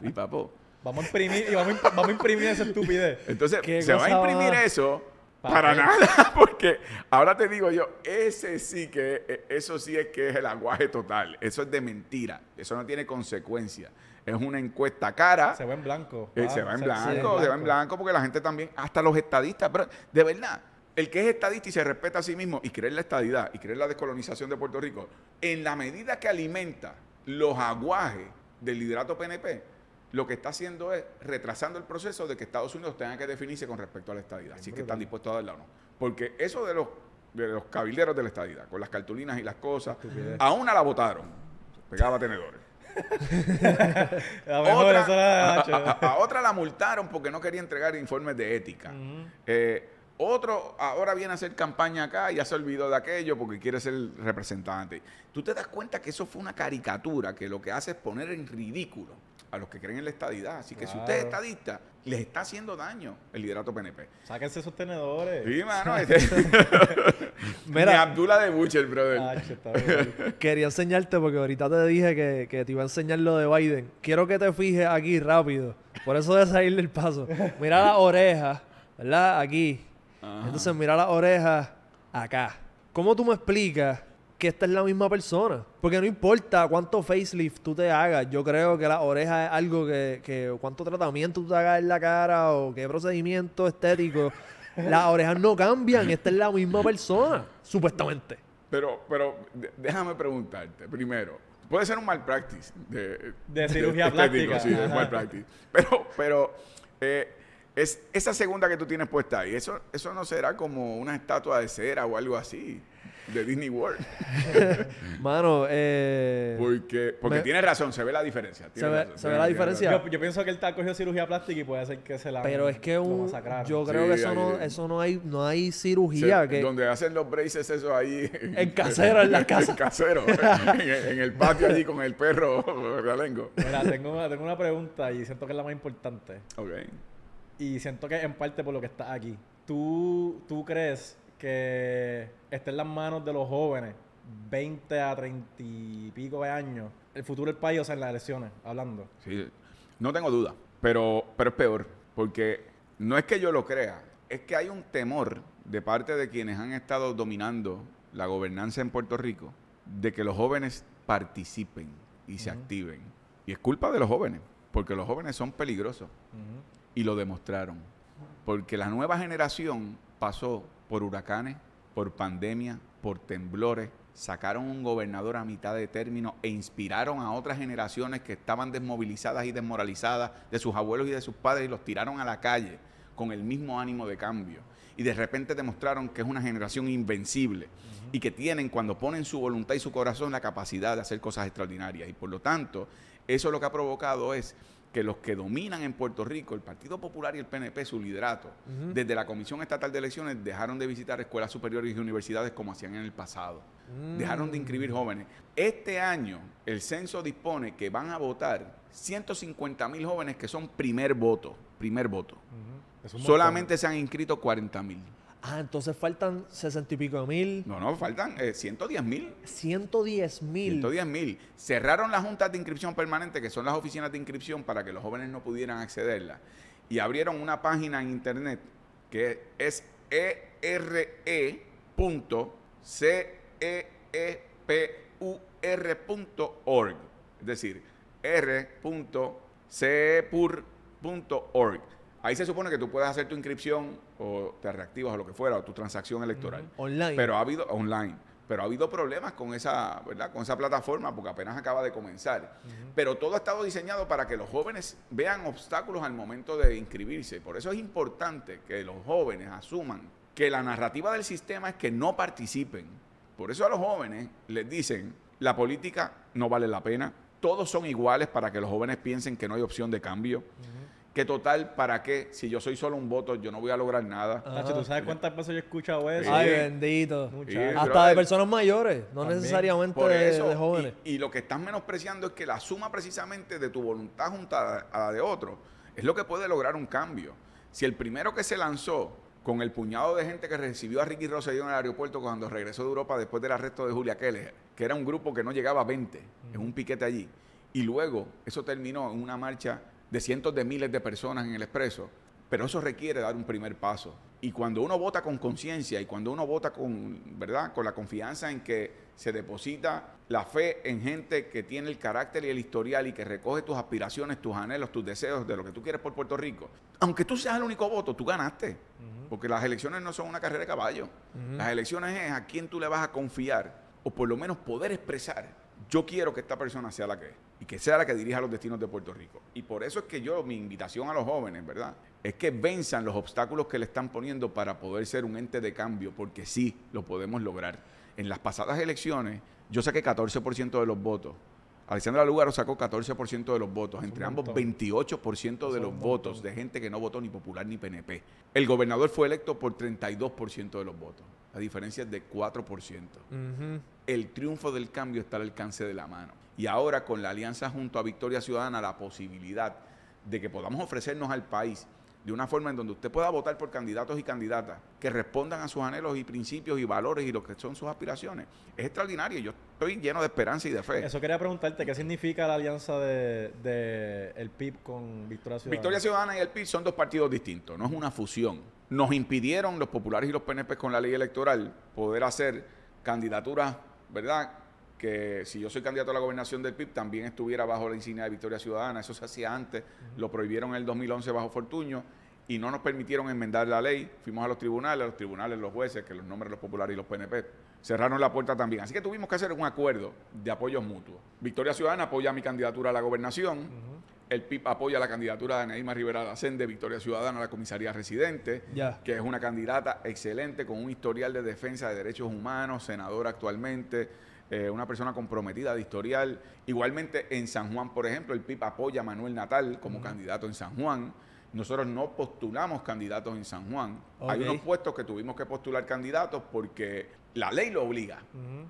y papó. Ah, Vamos a imprimir vamos imprimir esa estupidez. Entonces, se va a imprimir eso para, nada, [LAUGHS] porque ahora te digo yo, ese sí que, e, eso sí es que es el aguaje total. Eso es de mentira. Eso no tiene consecuencia. Es una encuesta cara. Se va en blanco. Eh, ah, se va en blanco, se va en blanco porque la gente también, hasta los estadistas, pero de verdad, el que es estadista y se respeta a sí mismo y cree en la estadidad y cree en la descolonización de Puerto Rico, en la medida que alimenta los aguajes del liderato PNP, lo que está haciendo es retrasando el proceso de que Estados Unidos tenga que definirse con respecto a la estadidad, Así que están dispuestos a darla o no. Porque eso de los, de los cabilderos de la estadidad, con las cartulinas y las cosas, a una la votaron, pegaba tenedores. [LAUGHS] a, otra, la multaron porque no quería entregar informes de ética. Eh, otro ahora viene a hacer campaña acá y ya se olvidó de aquello porque quiere ser representante. Tú te das cuenta que eso fue una caricatura que lo que hace es poner en ridículo a los que creen en la estadidad. Así que si usted es estadista, les está haciendo daño el liderato PNP. Sáquense esos tenedores. Sí, mano. Este- [LAUGHS] mira. Abdullah de Butcher, brother. Ah, [LAUGHS] Quería enseñarte porque ahorita te dije que, te iba a enseñar lo de Biden. Quiero que te fijes aquí rápido. Por eso de salir del paso. Mira la oreja, ¿verdad? Aquí. Entonces mira la oreja acá. ¿Cómo tú me explicas que esta es la misma persona. Porque no importa cuánto facelift tú te hagas, yo creo que la oreja es algo que, que cuánto tratamiento tú te hagas en la cara o qué procedimiento estético, [LAUGHS] las orejas no cambian, esta es la misma persona, supuestamente. Pero, pero déjame preguntarte primero, puede ser un mal practice de, cirugía plástica. Pero, pero eh, es esa segunda que tú tienes puesta ahí, eso, eso no será como una estatua de cera o algo así de Disney World. [LAUGHS] Mano, eh. Porque, porque tienes razón, se ve la diferencia. Se ve, la diferencia. Yo, pienso que él está cogido cirugía plástica y puede ser que se la. Pero es que un, yo creo que eso, no, eso no hay no hay cirugía. donde hacen los braces, eso ahí. [LAUGHS] En casero, en la [LAUGHS] casa. en casero. en, el patio allí con el perro realengo. Mira, tengo una, pregunta y siento que es la más importante. Ok. Y siento que en parte por lo que está aquí. ¿Tú, tú crees que esté en las manos de los jóvenes, 20 a 30 y pico de años, el futuro del país, o sea, en las elecciones, hablando. Sí, no tengo duda, pero, pero es peor, porque no es que yo lo crea, es que hay un temor de parte de quienes han estado dominando la gobernanza en Puerto Rico de que los jóvenes participen y se activen. Y es culpa de los jóvenes, porque los jóvenes son peligrosos y lo demostraron. Porque la nueva generación pasó por huracanes, por pandemia, por temblores. Sacaron un gobernador a mitad de término e inspiraron a otras generaciones que estaban desmovilizadas y desmoralizadas de sus abuelos y de sus padres y los tiraron a la calle con el mismo ánimo de cambio. Y de repente demostraron que es una generación invencible y que tienen, cuando ponen su voluntad y su corazón, la capacidad de hacer cosas extraordinarias. Y por lo tanto, eso lo que ha provocado es que los que dominan en Puerto Rico, el Partido Popular y el PNP, su liderato, desde la Comisión Estatal de Elecciones dejaron de visitar escuelas superiores y universidades como hacían en el pasado. Mm. Dejaron de inscribir jóvenes. Este año el censo dispone que van a votar 150 mil jóvenes que son primer voto, primer voto. Solamente se han inscrito 40 mil. Ah, entonces faltan sesenta y pico mil. No, no, faltan eh, ciento 110 mil. 110 mil. 110 mil. Cerraron las juntas de inscripción permanente, que son las oficinas de inscripción para que los jóvenes no pudieran accederla, Y abrieron una página en internet que es ere.ceepur.org. Es decir, e r.cepur.org. Ahí se supone que tú puedes hacer tu inscripción o te reactivas o lo que fuera, o tu transacción electoral. Online. Pero ha habido, online. Pero ha habido problemas con esa, ¿verdad? con esa plataforma porque apenas acaba de comenzar. Pero todo ha estado diseñado para que los jóvenes vean obstáculos al momento de inscribirse. Por eso es importante que los jóvenes asuman que la narrativa del sistema es que no participen. Por eso a los jóvenes les dicen, la política no vale la pena, todos son iguales para que los jóvenes piensen que no hay opción de cambio. Que total, ¿para qué? Si yo soy solo un voto, yo no voy a lograr nada. Nacho ¿tú sabes cuántas veces yo he escuchado eso? Ay, bendito. Hasta de personas mayores, no necesariamente eso, de, jóvenes. Y, lo que estás menospreciando es que la suma precisamente de tu voluntad juntada a la de otro es lo que puede lograr un cambio. Si el primero que se lanzó con el puñado de gente que recibió a Ricky Rossellón en el aeropuerto cuando regresó de Europa después del arresto de Julia Keller, que era un grupo que no llegaba a 20, en un piquete allí, y luego eso terminó en una marcha de cientos de miles de personas en el expreso, pero eso requiere dar un primer paso. Y cuando uno vota con conciencia y cuando uno vota con, ¿verdad? con la confianza en que se deposita la fe en gente que tiene el carácter y el historial y que recoge tus aspiraciones, tus anhelos, tus deseos de lo que tú quieres por Puerto Rico, aunque tú seas el único voto, tú ganaste. Porque las elecciones no son una carrera de caballo. Las elecciones es a quién tú le vas a confiar o por lo menos poder expresar yo quiero que esta persona sea la que es y que sea la que dirija los destinos de Puerto Rico. Y por eso es que yo, mi invitación a los jóvenes, ¿verdad? Es que venzan los obstáculos que le están poniendo para poder ser un ente de cambio, porque sí lo podemos lograr. En las pasadas elecciones, yo saqué 14% de los votos. Alexandra Lugaro sacó 14% de los votos, entre ambos 28% de los votos de gente que no votó ni popular ni PNP. El gobernador fue electo por 32% de los votos. La diferencia es de 4% el triunfo del cambio está al alcance de la mano. Y ahora con la alianza junto a Victoria Ciudadana, la posibilidad de que podamos ofrecernos al país de una forma en donde usted pueda votar por candidatos y candidatas que respondan a sus anhelos y principios y valores y lo que son sus aspiraciones, es extraordinario. Yo estoy lleno de esperanza y de fe. Eso quería preguntarte, ¿qué significa la alianza de, el PIB con Victoria Ciudadana? Victoria Ciudadana y el PIB son dos partidos distintos, no es una fusión. Nos impidieron los populares y los PNP con la ley electoral poder hacer candidaturas ¿verdad? Que si yo soy candidato a la gobernación del PIB, también estuviera bajo la insignia de Victoria Ciudadana. Eso se hacía antes, lo prohibieron en el 2011 bajo Fortuño y no nos permitieron enmendar la ley. Fuimos a los tribunales, a los tribunales, los jueces, que los nombres los populares y los PNP. Cerraron la puerta también. Así que tuvimos que hacer un acuerdo de apoyos mutuos. Victoria Ciudadana apoya mi candidatura a la gobernación. El PIB apoya la candidatura de Anaíma Rivera Lacen de Victoria Ciudadana a la comisaría residente, que es una candidata excelente con un historial de defensa de derechos humanos, senadora actualmente, eh, una persona comprometida de historial. Igualmente en San Juan, por ejemplo, el PIB apoya a Manuel Natal como candidato en San Juan. Nosotros no postulamos candidatos en San Juan. Hay unos puestos que tuvimos que postular candidatos porque la ley lo obliga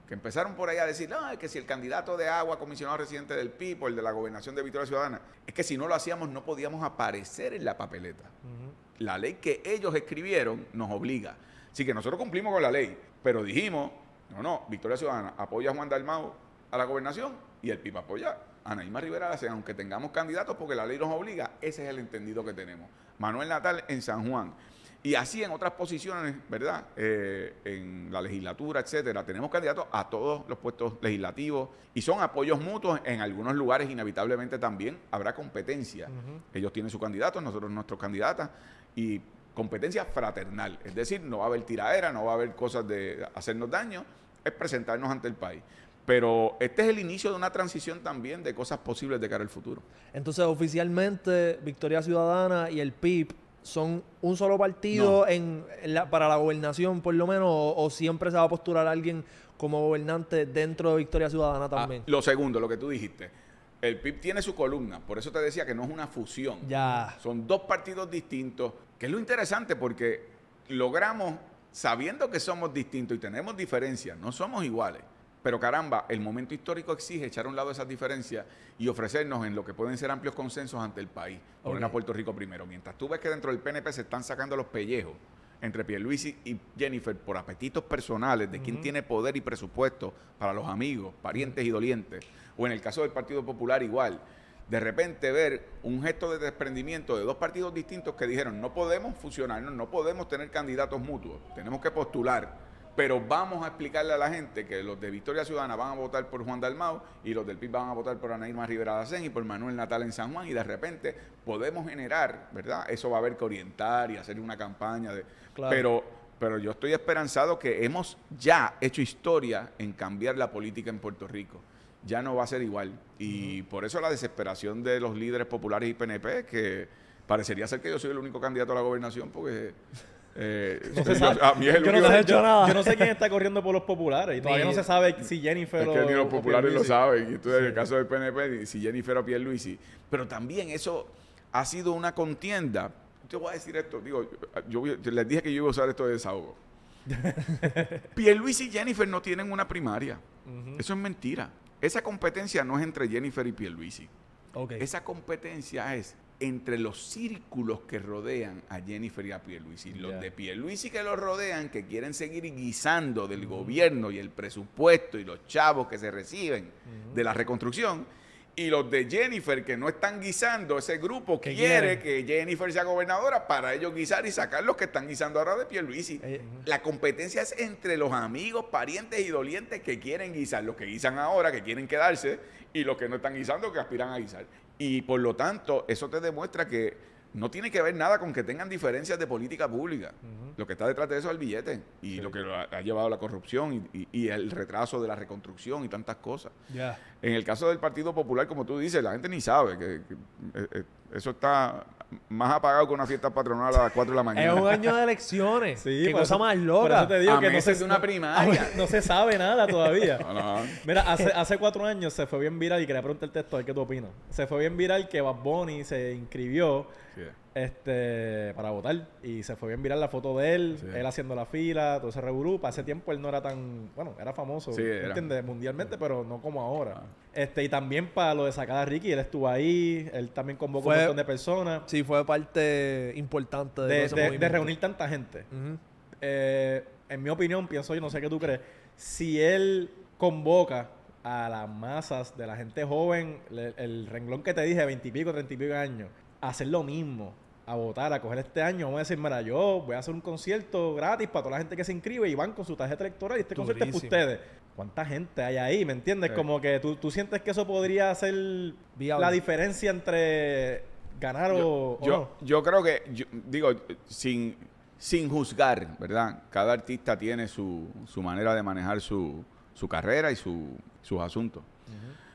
que empezaron por ahí a decir, no, es que si el candidato de agua, comisionado residente del PIB o el de la gobernación de Victoria Ciudadana, es que si no lo hacíamos no podíamos aparecer en la papeleta. La ley que ellos escribieron nos obliga. Así que nosotros cumplimos con la ley, pero dijimos, no, no, Victoria Ciudadana apoya a Juan Dalmao a la gobernación y el PIB apoya a Anaíma Rivera aunque tengamos candidatos porque la ley nos obliga, ese es el entendido que tenemos. Manuel Natal en San Juan. Y así en otras posiciones, ¿verdad? Eh, en la legislatura, etcétera, tenemos candidatos a todos los puestos legislativos y son apoyos mutuos. En algunos lugares, inevitablemente también habrá competencia. Ellos tienen su candidato, nosotros nuestros candidatas y competencia fraternal. Es decir, no va a haber tiradera, no va a haber cosas de hacernos daño, es presentarnos ante el país. Pero este es el inicio de una transición también de cosas posibles de cara al futuro. Entonces, oficialmente, Victoria Ciudadana y el PIB son un solo partido en para la gobernación, por lo menos, o, siempre se va a postular alguien como gobernante dentro de Victoria Ciudadana ah, también? lo segundo, lo que tú dijiste. El PIB tiene su columna, por eso te decía que no es una fusión. Son dos partidos distintos, que es lo interesante porque logramos, sabiendo que somos distintos y tenemos diferencias, no somos iguales, pero caramba, el momento histórico exige echar a un lado esas diferencias y ofrecernos en lo que pueden ser amplios consensos ante el país. Poner en Puerto Rico primero. Mientras tú ves que dentro del PNP se están sacando los pellejos entre Pierluisi y Jennifer por apetitos personales de quien quién tiene poder y presupuesto para los amigos, parientes y dolientes, o en el caso del Partido Popular igual, de repente ver un gesto de desprendimiento de dos partidos distintos que dijeron no podemos fusionarnos, no podemos tener candidatos mutuos, tenemos que postular pero vamos a explicarle a la gente que los de Victoria Ciudadana van a votar por Juan Dalmau y los del PIB van a votar por Anaíma Irma Rivera Dacén y por Manuel Natal en San Juan y de repente podemos generar, ¿verdad? Eso va a haber que orientar y hacer una campaña de... Pero, pero yo estoy esperanzado que hemos ya hecho historia en cambiar la política en Puerto Rico. Ya no va a ser igual. Y por eso la desesperación de los líderes populares y PNP, que parecería ser que yo soy el único candidato a la gobernación, porque yo, no sé, quién está corriendo por los populares. Y todavía no se sabe si Jennifer o, que ni los populares lo saben. Y entonces, en el caso del PNP, si Jennifer o Pierluisi. Pero también eso ha sido una contienda. Te voy a decir esto. les dije que yo iba a usar esto de desahogo. [LAUGHS] Pierluisi y Jennifer no tienen una primaria. Eso es mentira. Esa competencia no es entre Jennifer y Pierluisi. Okay. Esa competencia es entre los círculos que rodean a Jennifer y a Pierluisi. Los de Pierluisi que los rodean, que quieren seguir guisando del gobierno y el presupuesto y los chavos que se reciben de la reconstrucción y los de Jennifer que no están guisando, ese grupo quiere que Jennifer sea gobernadora para ellos guisar y sacar los que están guisando ahora de Pierluisi. Luis. Eh, la competencia es entre los amigos, parientes y dolientes que quieren guisar, los que guisan ahora, que quieren quedarse, y los que no están guisando, que aspiran a guisar. Y por lo tanto, eso te demuestra que no tiene que ver nada con que tengan diferencias de política pública. Lo que está detrás de eso es el billete y lo que ha, llevado a la corrupción y, el retraso de la reconstrucción y tantas cosas. En el caso del Partido Popular, como tú dices, la gente ni sabe que, eh, eh, eso está más apagado que una fiesta patronal a las 4 de la [LAUGHS] mañana. Es un año de elecciones. [LAUGHS] sí, Qué cosa más loca. te digo que no se, es una primaria. [LAUGHS] No, se sabe nada todavía. Mira, hace, cuatro años se fue bien viral y quería preguntarte esto, ¿qué tú opinas? Se fue bien viral que Bad Bunny se inscribió este, para votar. Y se fue bien viral la foto de él, él haciendo la fila, todo ese revolú. Para ese tiempo él no era tan, bueno, era famoso, Mundialmente, pero no como ahora. Ah. Este, y también para lo de sacar a Ricky, él estuvo ahí, él también convocó a un montón de personas. Sí, fue parte importante de, reunir tanta gente. Eh, en mi opinión, pienso yo, no sé qué tú crees, si él convoca a las masas de la gente joven, el renglón que te dije, veintipico, treinta y pico años, hacer lo mismo, a votar, a coger este año, vamos a decir, mira, yo voy a hacer un concierto gratis para toda la gente que se inscribe y van con su tarjeta electoral y este concierto es para ustedes. ¿Cuánta gente hay ahí? ¿Me entiendes? Como que tú, sientes que eso podría ser la diferencia entre ganar o, yo, Yo creo que, digo, sin, sin juzgar, ¿verdad? Cada artista tiene su, su manera de manejar su, su carrera y su, sus asuntos.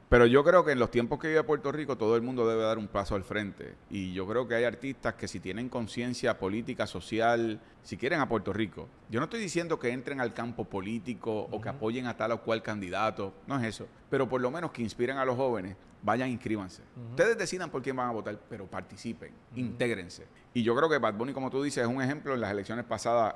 Pero yo creo que en los tiempos que vive Puerto Rico todo el mundo debe dar un paso al frente. Y yo creo que hay artistas que si tienen conciencia política, social, si quieren a Puerto Rico, yo no estoy diciendo que entren al campo político o que apoyen a tal o cual candidato, no es eso. Pero por lo menos que inspiren a los jóvenes, vayan, inscríbanse. Ustedes decidan por quién van a votar, pero participen, intégrense. Y yo creo que Bad Bunny, como tú dices, es un ejemplo en las elecciones pasadas,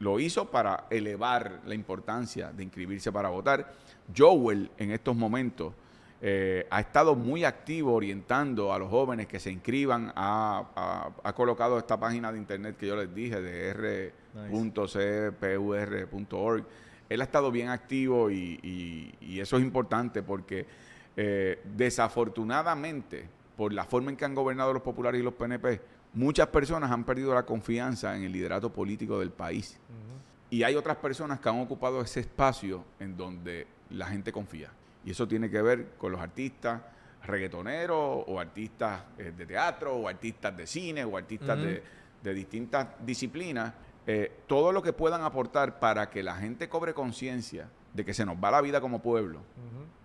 lo hizo para elevar la importancia de inscribirse para votar. Joel, en estos momentos, eh, ha estado muy activo orientando a los jóvenes que se inscriban. Ha, colocado esta página de internet que yo les dije, de r.cpur.org. Él ha estado bien activo y, eso es importante porque eh, desafortunadamente, por la forma en que han gobernado los populares y los PNP, muchas personas han perdido la confianza en el liderato político del país. Y hay otras personas que han ocupado ese espacio en donde la gente confía. Y eso tiene que ver con los artistas reggaetoneros o artistas eh, de teatro o artistas de cine o artistas de, distintas disciplinas. Eh, todo lo que puedan aportar para que la gente cobre conciencia de que se nos va la vida como pueblo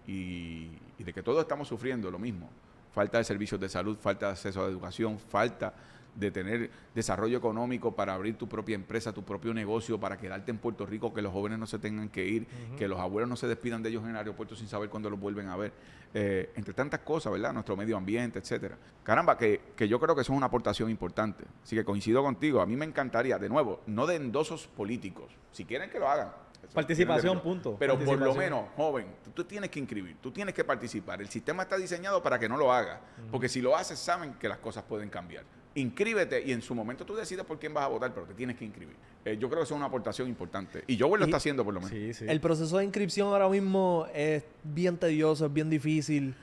y, y de que todos estamos sufriendo lo mismo. Falta de servicios de salud, falta de acceso a educación, falta de tener desarrollo económico para abrir tu propia empresa, tu propio negocio, para quedarte en Puerto Rico, que los jóvenes no se tengan que ir, que los abuelos no se despidan de ellos en el aeropuerto sin saber cuándo los vuelven a ver. Eh, entre tantas cosas, ¿verdad? Nuestro medio ambiente, etcétera. Caramba, que, yo creo que eso es una aportación importante. Así que coincido contigo. A mí me encantaría, de nuevo, no de endosos políticos. Si quieren que lo hagan, Participación, punto. Pero por lo menos, joven, tú, tienes que inscribir, tú tienes que participar. El sistema está diseñado para que no lo hagas, porque si lo haces saben que las cosas pueden cambiar inscríbete y en su momento tú decides por quién vas a votar, pero te tienes que inscribir. Eh, yo creo que es una aportación importante. Y Joel lo está haciendo por lo menos. El proceso de inscripción ahora mismo es bien tedioso, es bien difícil.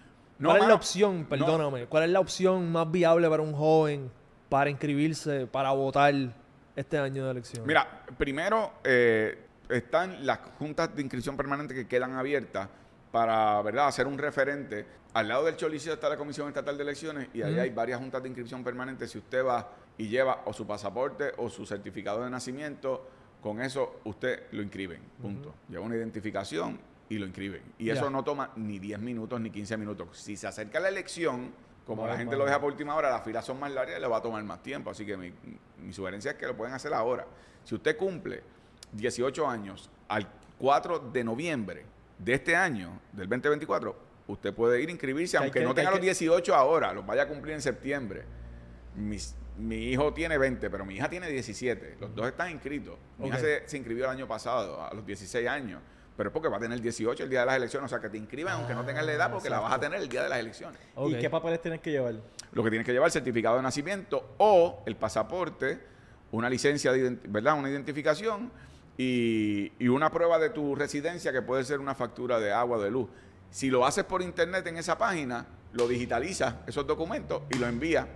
¿Cuál es la opción, perdóname, cuál es la opción más viable para un joven para inscribirse, para votar este año de elección? Mira, primero eh, están las juntas de inscripción permanente que quedan abiertas para ¿verdad? hacer un referente. Al lado del Cholicio está la Comisión Estatal de Elecciones y ahí hay varias juntas de inscripción permanente. Si usted va y lleva o su pasaporte o su certificado de nacimiento, con eso usted lo inscribe. Punto. Lleva una identificación y lo inscriben. Y eso no toma ni 10 minutos ni 15 minutos. Si se acerca la elección, como la gente lo deja por última hora, las filas son más largas y le va a tomar más tiempo. Así que mi, mi sugerencia es que lo pueden hacer ahora. Si usted cumple 18 años al 4 de noviembre, de este año, del 2024, usted puede ir a inscribirse, aunque no tenga los 18 ahora, los vaya a cumplir en septiembre. mi hijo tiene 20, pero mi hija tiene 17. Los dos están inscritos. Mi hija se, inscribió el año pasado, a los 16 años. Pero es porque va a tener 18 el día de las elecciones. O sea, que te inscriban aunque no tengas la edad, porque la vas a tener el día de las elecciones. ¿Y qué papeles tienes que llevar? Lo que tienes que llevar, el certificado de nacimiento o el pasaporte, una licencia, de ¿verdad? Una identificación y, una prueba de tu residencia que puede ser una factura de agua, de luz. Si lo haces por internet en esa página, lo digitalizas esos documentos y lo envías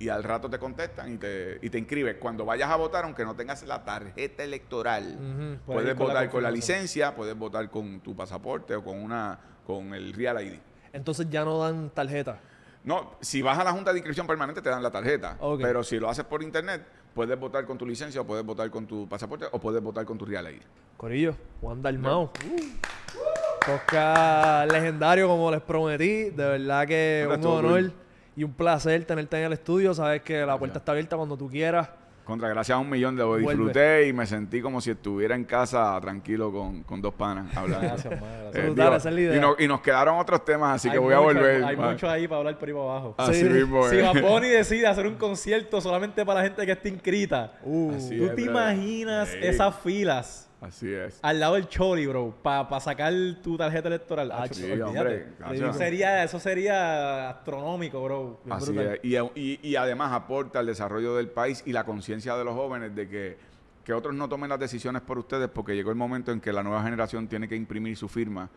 y al rato te contestan y te, y te inscribes. Cuando vayas a votar, aunque no tengas la tarjeta electoral, puedes votar con la licencia, puedes votar con tu pasaporte o con una con el Real ID. Entonces ya no dan tarjeta. No, si vas a la Junta de Inscripción Permanente te dan la tarjeta. Pero si lo haces por internet, puedes votar con tu licencia, o puedes votar con tu pasaporte, o puedes votar con tu Real ID. Corillo, Juan Dalmao. Uh. Oscar legendario, como les prometí. De verdad que un honor y un placer tenerte en el estudio. Sabes que la puerta está abierta cuando tú quieras. Contra, gracias a un millón de lo disfruté y me sentí como si estuviera en casa tranquilo con, con dos panas hablando. Gracias, madre. Eh, y, nos quedaron otros temas, así que voy a volver. Hay muchos mucho ahí para hablar por ahí para abajo. Así ah, sí, mismo Si eh. Baboni [LAUGHS] decide hacer un concierto solamente para la gente que está inscrita, ¿tú te imaginas esas filas? Así es. Al lado del Choli, bro, para sacar tu tarjeta electoral. Ah, sí, hombre, eso, sería, eso sería astronómico, bro. Así es. y además aporta al desarrollo del país y la conciencia de los jóvenes de que que otros no tomen las decisiones por ustedes porque llegó el momento en que la nueva generación tiene que imprimir su firma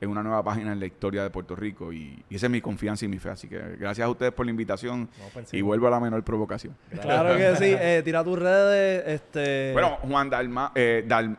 en una nueva página en la historia de Puerto Rico y, esa es mi confianza y mi fe así que gracias a ustedes por la invitación pues, y vuelvo a la menor provocación claro que sí [LAUGHS] eh, tira tus redes este bueno Juan Dalma eh, Dal,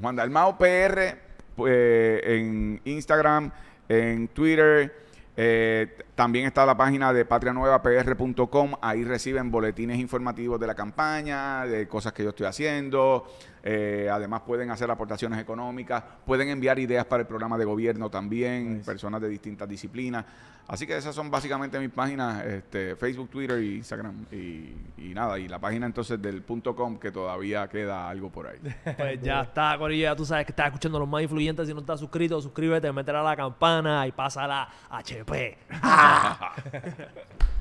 Juan Dalmao PR eh, en Instagram en Twitter eh, también está la página de patrianuevapr.com. Ahí reciben boletines informativos de la campaña, de cosas que yo estoy haciendo. Eh, además, pueden hacer aportaciones económicas, pueden enviar ideas para el programa de gobierno también, personas de distintas disciplinas. Así que esas son básicamente mis páginas, este, Facebook, Twitter e Instagram. Y, nada, y la página entonces del punto .com que todavía queda algo por ahí. [LAUGHS] Pues ya está, Corillo, ya tú sabes que estás escuchando los más influyentes. Si no estás suscrito, suscríbete, a la campana y pásala HP. [LAUGHS]